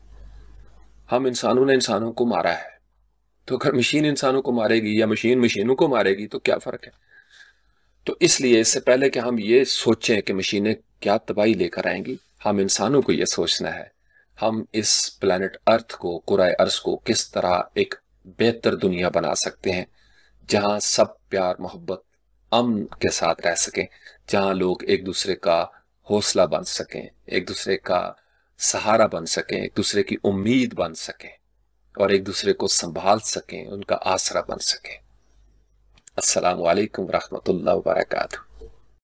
हम इंसानों ने इंसानों को मारा है तो अगर मशीन इंसानों को मारेगी या मशीन मशीनों को मारेगी तो क्या फ़र्क है तो इसलिए इससे पहले कि हम ये सोचें कि मशीनें क्या तबाही लेकर आएंगी हम इंसानों को यह सोचना है हम इस प्लानट अर्थ को कुरय अर्स को किस तरह एक बेहतर दुनिया बना सकते हैं जहां सब प्यार मोहब्बत अमन के साथ रह सकें जहां लोग एक दूसरे का हौसला बन सकें एक दूसरे का सहारा बन सकें एक दूसरे की उम्मीद बन सकें और एक दूसरे को संभाल सकें उनका आसरा बन सकें असलकम वरहमल वर्का